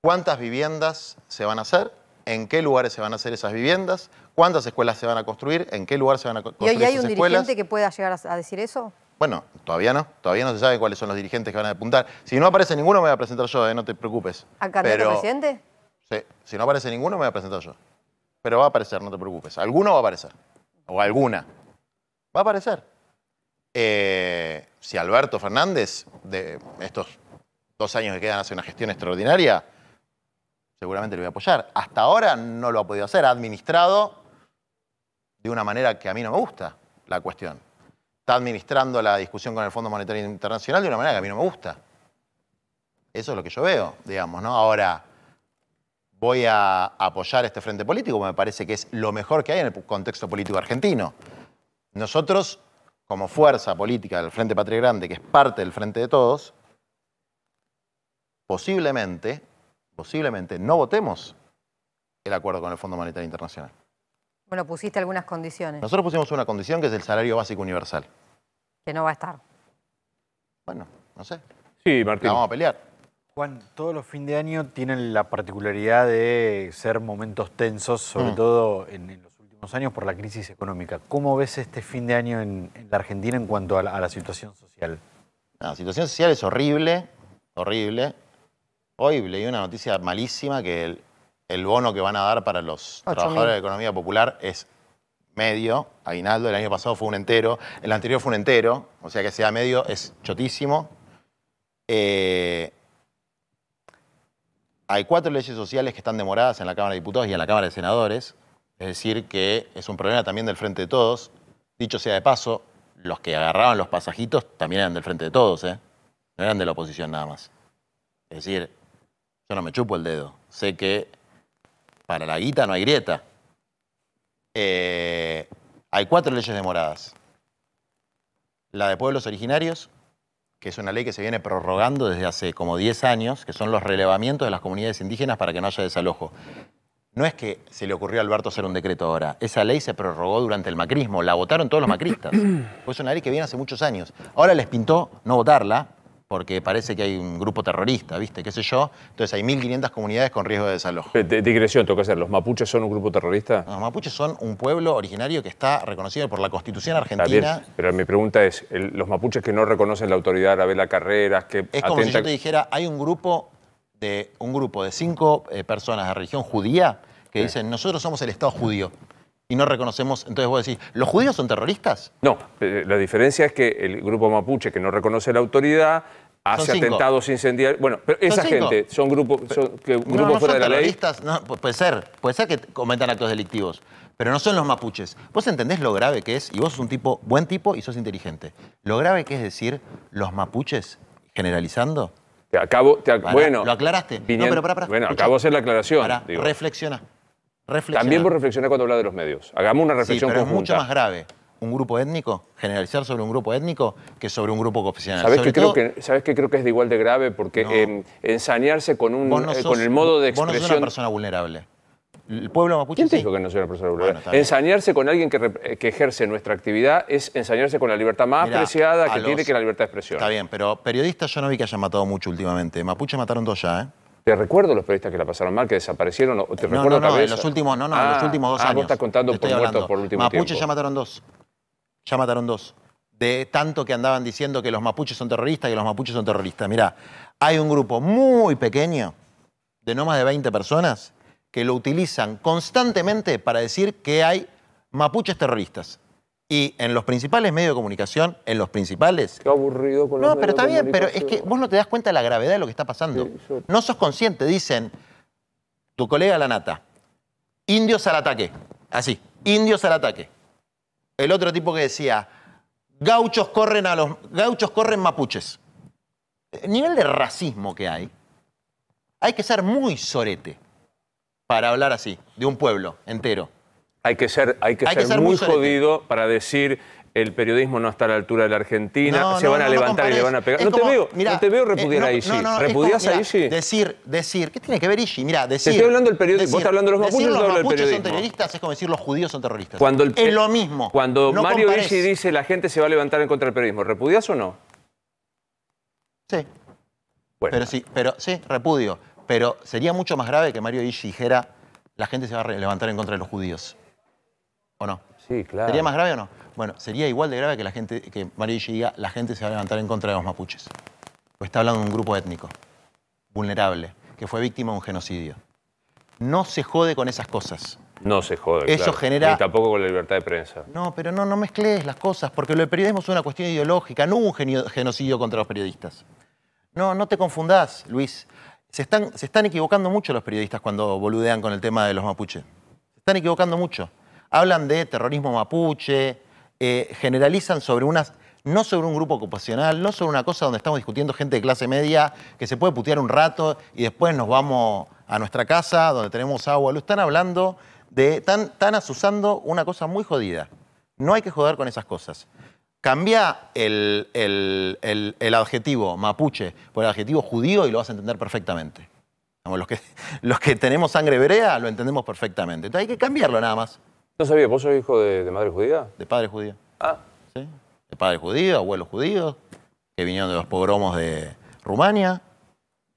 cuántas viviendas se van a hacer, en qué lugares se van a hacer esas viviendas, cuántas escuelas se van a construir, en qué lugar se van a construir escuelas. ¿Y hay un dirigente que pueda llegar a decir eso? Bueno, todavía no, todavía no se sabe cuáles son los dirigentes que van a apuntar. Si no aparece ninguno, me voy a presentar yo, ¿eh? no te preocupes. ¿A candidato Pero, presidente? Sí, si no aparece ninguno, me voy a presentar yo. Pero va a aparecer, no te preocupes. Alguno va a aparecer, o alguna. Va a aparecer. Eh, si Alberto Fernández, de estos dos años que quedan, hace una gestión extraordinaria, seguramente lo voy a apoyar. Hasta ahora no lo ha podido hacer, ha administrado de una manera que a mí no me gusta la cuestión. Está administrando la discusión con el Fondo Monetario Internacional de una manera que a mí no me gusta. Eso es lo que yo veo, digamos, ¿no? Ahora voy a apoyar este frente político, me parece que es lo mejor que hay en el contexto político argentino. Nosotros como fuerza política del Frente Patria Grande, que es parte del Frente de Todos, posiblemente, posiblemente no votemos el acuerdo con el Fondo Monetario Internacional. Bueno, pusiste algunas condiciones. Nosotros pusimos una condición que es el salario básico universal. Que no va a estar. Bueno, no sé. Sí, Martín. vamos a pelear. Juan, todos los fines de año tienen la particularidad de ser momentos tensos, sobre mm. todo en los años por la crisis económica. ¿Cómo ves este fin de año en, la Argentina en cuanto a la, situación social? la situación social es horrible, horrible. Hoy leí una noticia malísima que el, bono que van a dar para los trabajadores de de economía popular es medio. Aguinaldo el año pasado fue un entero, el anterior fue un entero, o sea que sea medio es chotísimo. Eh, hay cuatro leyes sociales que están demoradas en la Cámara de Diputados y en la Cámara de Senadores. Es decir, que es un problema también del frente de todos. Dicho sea de paso, los que agarraban los pasajitos también eran del frente de todos, ¿eh? no eran de la oposición nada más. Es decir, yo no me chupo el dedo. Sé que para la guita no hay grieta. Eh, hay cuatro leyes demoradas. La de pueblos originarios, que es una ley que se viene prorrogando desde hace como 10 años, que son los relevamientos de las comunidades indígenas para que no haya desalojo. No es que se le ocurrió a Alberto hacer un decreto ahora. Esa ley se prorrogó durante el macrismo, la votaron todos los macristas. Fue una ley que viene hace muchos años. Ahora les pintó no votarla porque parece que hay un grupo terrorista, ¿viste? ¿Qué sé yo? Entonces hay 1.500 comunidades con riesgo de desalojo. Digresión, tengo que hacer. ¿Los mapuches son un grupo terrorista? Los mapuches son un pueblo originario que está reconocido por la Constitución argentina. pero mi pregunta es, los mapuches que no reconocen la autoridad Arabela Carreras, que Es como si yo te dijera, hay un grupo de, un grupo de cinco eh, personas de religión judía que dicen, nosotros somos el Estado judío y no reconocemos, entonces vos decís, ¿los judíos son terroristas? No, eh, la diferencia es que el grupo mapuche que no reconoce la autoridad hace atentados incendiarios. Bueno, pero esa gente son grupos, fuera de la terroristas, ley. No, puede ser, puede ser que cometan actos delictivos, pero no son los mapuches. Vos entendés lo grave que es, y vos sos un tipo, buen tipo y sos inteligente. Lo grave que es decir los mapuches, generalizando. Te acabo, bueno. Lo aclaraste. no, pero para, bueno, acabo de hacer la aclaración. Para, reflexiona. También por reflexionar cuando habla de los medios. Hagamos una reflexión pero es mucho más grave un grupo étnico, generalizar sobre un grupo étnico, que sobre un grupo oficial ¿Sabes qué creo que, ¿sabes que creo que es de igual de grave? Porque em, ensañarse con, un, eh, con el modo de expresión... Vos no sos una persona vulnerable. El pueblo mapuche. ¿Quién te sí? dijo que no soy una persona vulnerable? ensañarse con alguien que, eh, que, ejerce nuestra actividad es ensañarse con la libertad más apreciada que tiene que la libertad de expresión. Está bien, pero periodistas yo no vi que hayan matado mucho últimamente. Mapuche mataron dos ya, ¿eh? Te recuerdo los periodistas que la pasaron mal, que desaparecieron. te no, recuerdo no, no, en los últimos, no, no, los ah, últimos dos ah, años. Vos estás contando por muertos por último Mapuche Mapuches ya mataron dos. Ya mataron dos. De tanto que andaban diciendo que los mapuches son terroristas, que los mapuches son terroristas. Mirá, hay un grupo muy pequeño, de no más de 20 personas, que lo utilizan constantemente para decir que hay mapuches terroristas. Y en los principales medios de comunicación, en los principales. Qué aburrido con los No, pero está bien, pero es que vos no te das cuenta de la gravedad de lo que está pasando. No sos consciente, dicen tu colega la nata. Indios al ataque. Así, indios al ataque. El otro tipo que decía, gauchos corren a los gauchos corren mapuches. El nivel de racismo que hay. Hay que ser muy sorete para hablar así de un pueblo entero hay que ser, hay que ser, muy, jodido para decir el periodismo no está a la altura de la Argentina, se van a levantar y le van a pegar. no, te veo, no te veo eh, repudiar a Ishi. ¿Repudias a Ishi? Decir, decir, ¿qué tiene que ver Ishii? Mira, decir. Te estoy hablando del periodismo. Vos estás hablando de los mapuches, yo hablo del periodismo. son terroristas es como decir los judíos son terroristas. es lo mismo. Cuando Mario Ishii dice la gente se va a levantar en contra del periodismo, ¿repudias o no? Sí. Bueno. Pero sí, pero sí, repudio. Pero sería mucho más grave que Mario Ishi dijera la gente se va a levantar en contra de los judíos. ¿O no? Sí, claro. ¿Sería más grave o no? Bueno, sería igual de grave que la gente, que María diga la gente se va a levantar en contra de los mapuches. O está hablando de un grupo étnico, vulnerable, que fue víctima de un genocidio. No se jode con esas cosas. No se jode. Eso genera. Y tampoco con la libertad de prensa. No, pero no, no mezcles las cosas, porque lo del periodismo es una cuestión ideológica. No un genocidio contra los periodistas. No, no te confundas Luis. Se están, se están equivocando mucho los periodistas cuando boludean con el tema de los mapuches. Se están equivocando mucho hablan de terrorismo mapuche, eh, generalizan sobre unas, no sobre un grupo ocupacional, no sobre una cosa donde estamos discutiendo gente de clase media que se puede putear un rato y después nos vamos a nuestra casa donde tenemos agua, Lo Están hablando de, están, asusando una cosa muy jodida. No hay que joder con esas cosas. Cambia el, adjetivo mapuche por el adjetivo judío y lo vas a entender perfectamente. Los que, los que tenemos sangre hebrea lo entendemos perfectamente. Entonces hay que cambiarlo nada más. No sabía, ¿vos sos hijo de, madre judía? De padre judío. Ah. Sí. De padre judío, abuelos judíos, que vinieron de los pogromos de Rumania.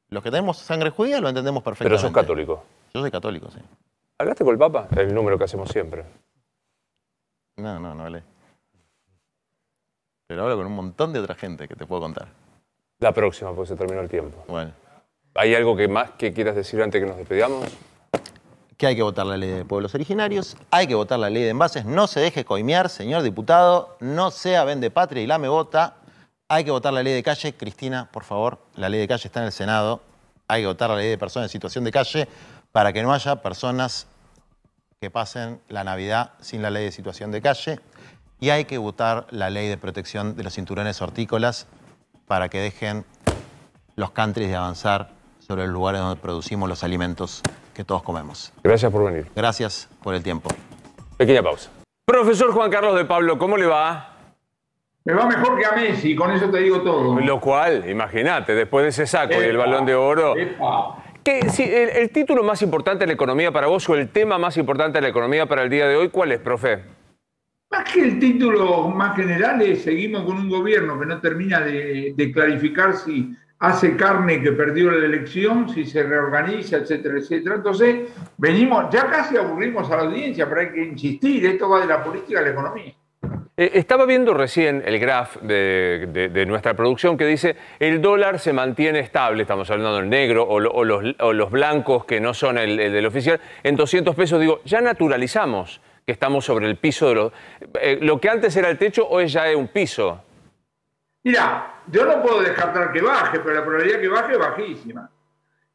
Los que tenemos sangre judía lo entendemos perfectamente. Pero sos católico. Yo soy católico, sí. ¿Hablaste con el Papa? El número que hacemos siempre. No, no, no hablé. Pero hablo con un montón de otra gente que te puedo contar. La próxima, porque se terminó el tiempo. Bueno. ¿Hay algo que más que quieras decir antes que nos despedamos? que hay que votar la ley de pueblos originarios, hay que votar la ley de envases, no se deje coimear, señor diputado, no sea vende patria y la me vota, hay que votar la ley de calle, Cristina, por favor, la ley de calle está en el Senado, hay que votar la ley de personas en situación de calle para que no haya personas que pasen la Navidad sin la ley de situación de calle y hay que votar la ley de protección de los cinturones hortícolas para que dejen los countries de avanzar sobre los lugares donde producimos los alimentos que todos comemos. Gracias por venir. Gracias por el tiempo. Pequeña pausa. Profesor Juan Carlos de Pablo, ¿cómo le va? Me va mejor que a Messi, con eso te digo todo. Lo cual, imagínate, después de ese saco y el balón de oro. ¿qué, si, el, título más importante de la economía para vos o el tema más importante de la economía para el día de hoy, cuál es, profe? Más que el título más general es seguimos con un gobierno que no termina de clarificar si hace carne que perdió la elección, si se reorganiza, etcétera, etcétera. Entonces, venimos, ya casi aburrimos a la audiencia, pero hay que insistir, esto va de la política a la economía. Eh, estaba viendo recién el graf de, nuestra producción que dice el dólar se mantiene estable, estamos hablando del negro o, los, blancos que no son el, del oficial, en 200 pesos digo, ya naturalizamos que estamos sobre el piso de los... Eh, ¿Lo que antes era el techo hoy ya es un piso? Mira, yo no puedo descartar que baje, pero la probabilidad que baje es bajísima.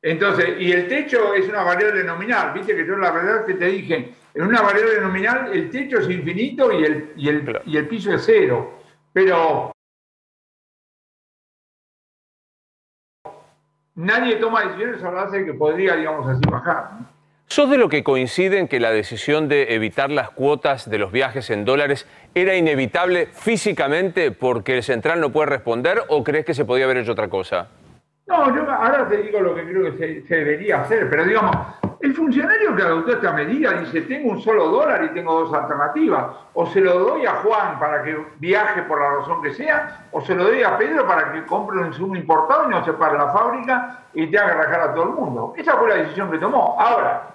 Entonces, y el techo es una variable nominal. Viste que yo la verdad que te dije, en una variable nominal el techo es infinito y el, y el, y el piso es cero. Pero nadie toma decisiones a base de que podría, digamos así, bajar. ¿Sos de lo que coinciden que la decisión de evitar las cuotas de los viajes en dólares era inevitable físicamente porque el central no puede responder o crees que se podía haber hecho otra cosa? No, yo ahora te digo lo que creo que se, debería hacer, pero digamos, el funcionario que adoptó esta medida dice, tengo un solo dólar y tengo dos alternativas, o se lo doy a Juan para que viaje por la razón que sea, o se lo doy a Pedro para que compre un insumo importado y no se pare la fábrica y te haga rajar a todo el mundo. Esa fue la decisión que tomó. Ahora,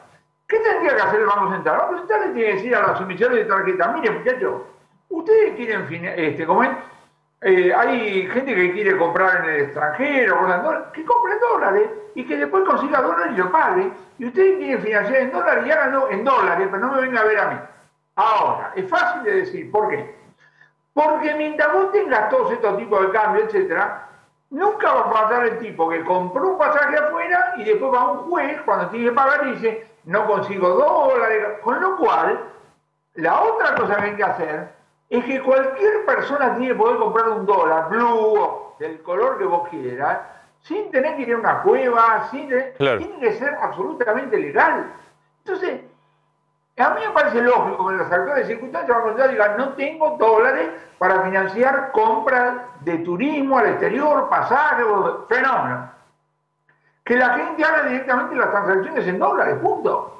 ¿Qué tendría que hacer el Banco Central? El Banco Central le tiene que decir a los emisores de tarjeta, mire muchachos, ustedes quieren, este, como eh, hay gente que quiere comprar en el extranjero, que compre dólares y que después consiga dólares y lo pague. Y ustedes quieren financiar en dólares y háganlo en dólares, pero no me venga a ver a mí. Ahora, es fácil de decir, ¿por qué? Porque mientras vos tengas todos estos tipos de cambio, etc. nunca va a pasar el tipo que compró un pasaje afuera y después va a un juez cuando tiene que pagar y dice, no consigo dólares, con lo cual, la otra cosa que hay que hacer es que cualquier persona tiene que poder comprar un dólar blue, del color que vos quieras, sin tener que ir a una cueva, sin tiene que ser absolutamente legal. Entonces, a mí me parece lógico que las autoridades de circunstancias van a contar digan, no tengo dólares para financiar compras de turismo al exterior, pasajes, fenómeno que la gente haga directamente las transacciones en dólares, punto.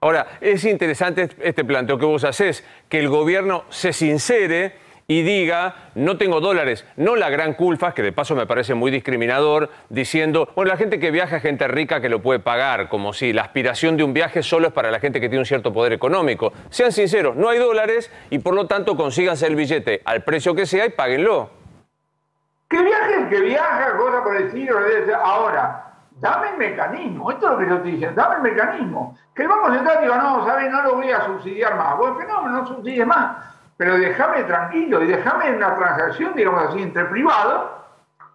Ahora, es interesante este planteo que vos haces, que el gobierno se sincere y diga, no tengo dólares, no la gran culpa, que de paso me parece muy discriminador, diciendo, bueno, la gente que viaja es gente rica que lo puede pagar, como si la aspiración de un viaje solo es para la gente que tiene un cierto poder económico. Sean sinceros, no hay dólares y por lo tanto consíganse el billete al precio que sea y páguenlo. Que viajen, que viaja, cosa por el Ahora, Dame el mecanismo, esto es lo que yo te dije, dame el mecanismo. Que el Banco Central diga, no, ¿sabes? No lo voy a subsidiar más. Bueno, fenómeno, no subsidies más. Pero déjame tranquilo y déjame en una transacción, digamos así, entre privados.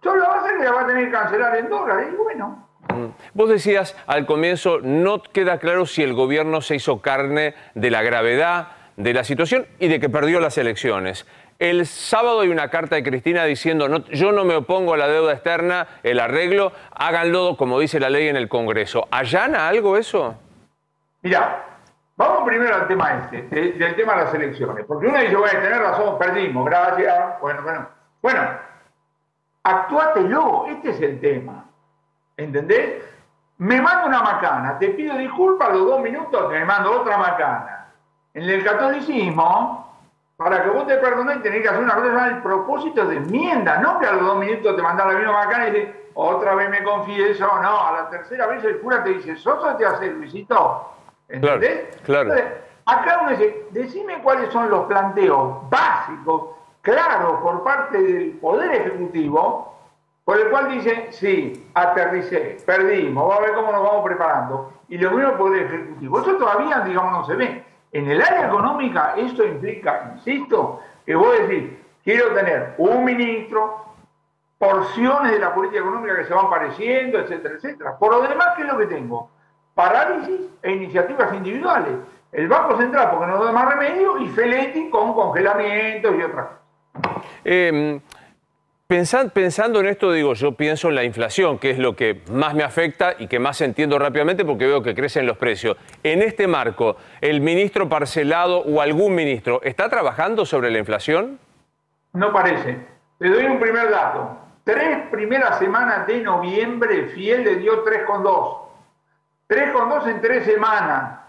Solo va a hacer que la va a tener que cancelar en dólares. Y bueno, mm. Vos decías al comienzo, no queda claro si el gobierno se hizo carne de la gravedad de la situación y de que perdió las elecciones. El sábado hay una carta de Cristina diciendo, yo no me opongo a la deuda externa, el arreglo, háganlo como dice la ley en el Congreso. ¿Allana algo eso? Mira, vamos primero al tema este, del tema de las elecciones, porque uno dice, a tener razón, perdimos, gracias, bueno, bueno. Bueno, luego, este es el tema, ¿entendés? Me mando una macana, te pido disculpas los dos minutos, te mando otra macana. En el catolicismo, para que vos te perdones tenés que hacer una cosa el propósito de enmienda, no que a los dos minutos te mandan la misma bacana y dices, otra vez me confieso, no, a la tercera vez el cura te dice, sosa te hace Luisito, ¿entendés? Claro, Entonces, acá uno dice, decime cuáles son los planteos básicos, claros, por parte del Poder Ejecutivo, por el cual dice, sí, aterricé, perdimos, vamos a ver cómo nos vamos preparando. Y lo mismo el Poder Ejecutivo. Eso todavía, digamos, no se ve. En el área económica esto implica, insisto, que voy a decir, quiero tener un ministro, porciones de la política económica que se van pareciendo, etcétera, etcétera. Por lo demás, ¿qué es lo que tengo? Parálisis e iniciativas individuales. El Banco Central porque no da más remedio y Feletti con congelamientos y otras cosas. Em, pensando en esto, digo, yo pienso en la inflación, que es lo que más me afecta y que más entiendo rápidamente porque veo que crecen los precios. En este marco, ¿el ministro parcelado o algún ministro está trabajando sobre la inflación? No parece. Te doy un primer dato. Tres primeras semanas de noviembre, Fiel le dio 3,2. 3,2 en tres semanas.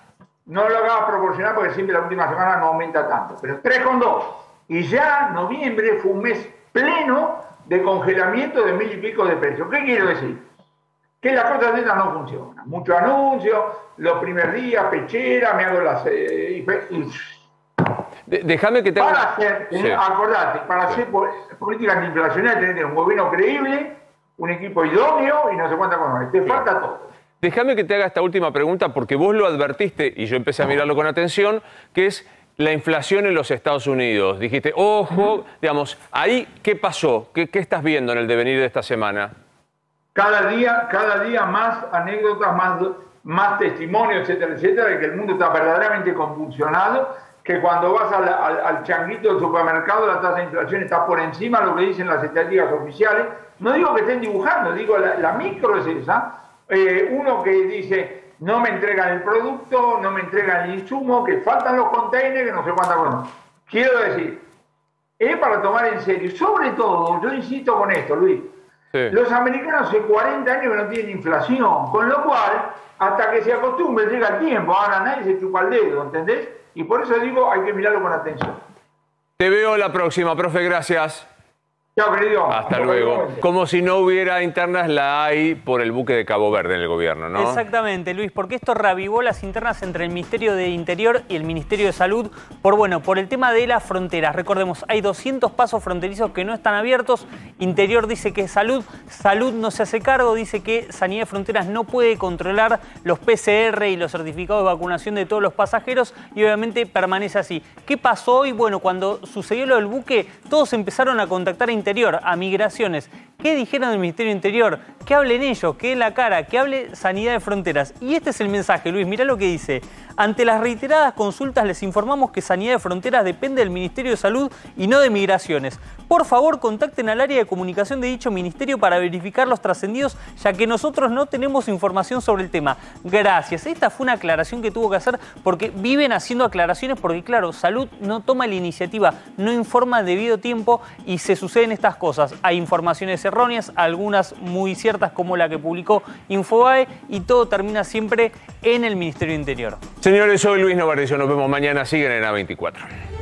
No lo de proporcionar porque siempre la última semana no aumenta tanto, pero 3,2. Y ya noviembre fue un mes pleno de congelamiento de mil y pico de pesos. ¿Qué quiero decir? Que las cosas esas no funcionan. Mucho anuncio, los primeros días, pechera, me hago las... Eh, Dejame que te haga... Para hacer, eh, acordate, para hacer políticas inflacionaria tenés un gobierno creíble, un equipo idóneo y no sé cuánta cosa. Te falta todo. Déjame que te haga esta última pregunta porque vos lo advertiste y yo empecé a mirarlo con atención, que es la inflación en los Estados Unidos. Dijiste, ojo, digamos, ahí, ¿qué pasó? ¿Qué, estás viendo en el devenir de esta semana? Cada día, cada día más anécdotas, más, más testimonios, etcétera, etcétera, de que el mundo está verdaderamente convulsionado, que cuando vas al, al, changuito del supermercado la tasa de inflación está por encima de lo que dicen las estadísticas oficiales. No digo que estén dibujando, digo, la, micro es esa. Eh, uno que dice, no me entregan el producto, no me entregan el insumo, que faltan los containers, que no sé cuántas cosas. Quiero decir, es para tomar en serio. Sobre todo, yo insisto con esto, Luis, los americanos hace 40 años que no tienen inflación, con lo cual, hasta que se acostumbre, llega el tiempo. Ahora nadie se chupa el dedo, ¿entendés? Y por eso digo, hay que mirarlo con atención. Te veo la próxima, profe, gracias. Hasta, luego. Como si no hubiera internas, la hay por el buque de Cabo Verde en el gobierno, ¿no? Exactamente, Luis, porque esto ravivó las internas entre el Ministerio de Interior y el Ministerio de Salud por, bueno, por el tema de las fronteras. Recordemos, hay 200 pasos fronterizos que no están abiertos. Interior dice que es Salud, Salud no se hace cargo, dice que Sanidad de Fronteras no puede controlar los PCR y los certificados de vacunación de todos los pasajeros y obviamente permanece así. ¿Qué pasó hoy? Bueno, cuando sucedió lo del buque, todos empezaron a contactar a a Migraciones. ¿Qué dijeron del Ministerio Interior? Que hablen ellos, que la cara, que hable Sanidad de Fronteras. Y este es el mensaje, Luis, mirá lo que dice. Ante las reiteradas consultas les informamos que Sanidad de Fronteras depende del Ministerio de Salud y no de Migraciones. Por favor, contacten al área de comunicación de dicho ministerio para verificar los trascendidos, ya que nosotros no tenemos información sobre el tema. Gracias. Esta fue una aclaración que tuvo que hacer porque viven haciendo aclaraciones porque, claro, Salud no toma la iniciativa, no informa debido tiempo y se suceden estas cosas. Hay informaciones erróneas, algunas muy ciertas como la que publicó Infobae y todo termina siempre en el Ministerio de Interior. Señores, soy Luis Novarecio. Nos vemos mañana. Siguen en A24.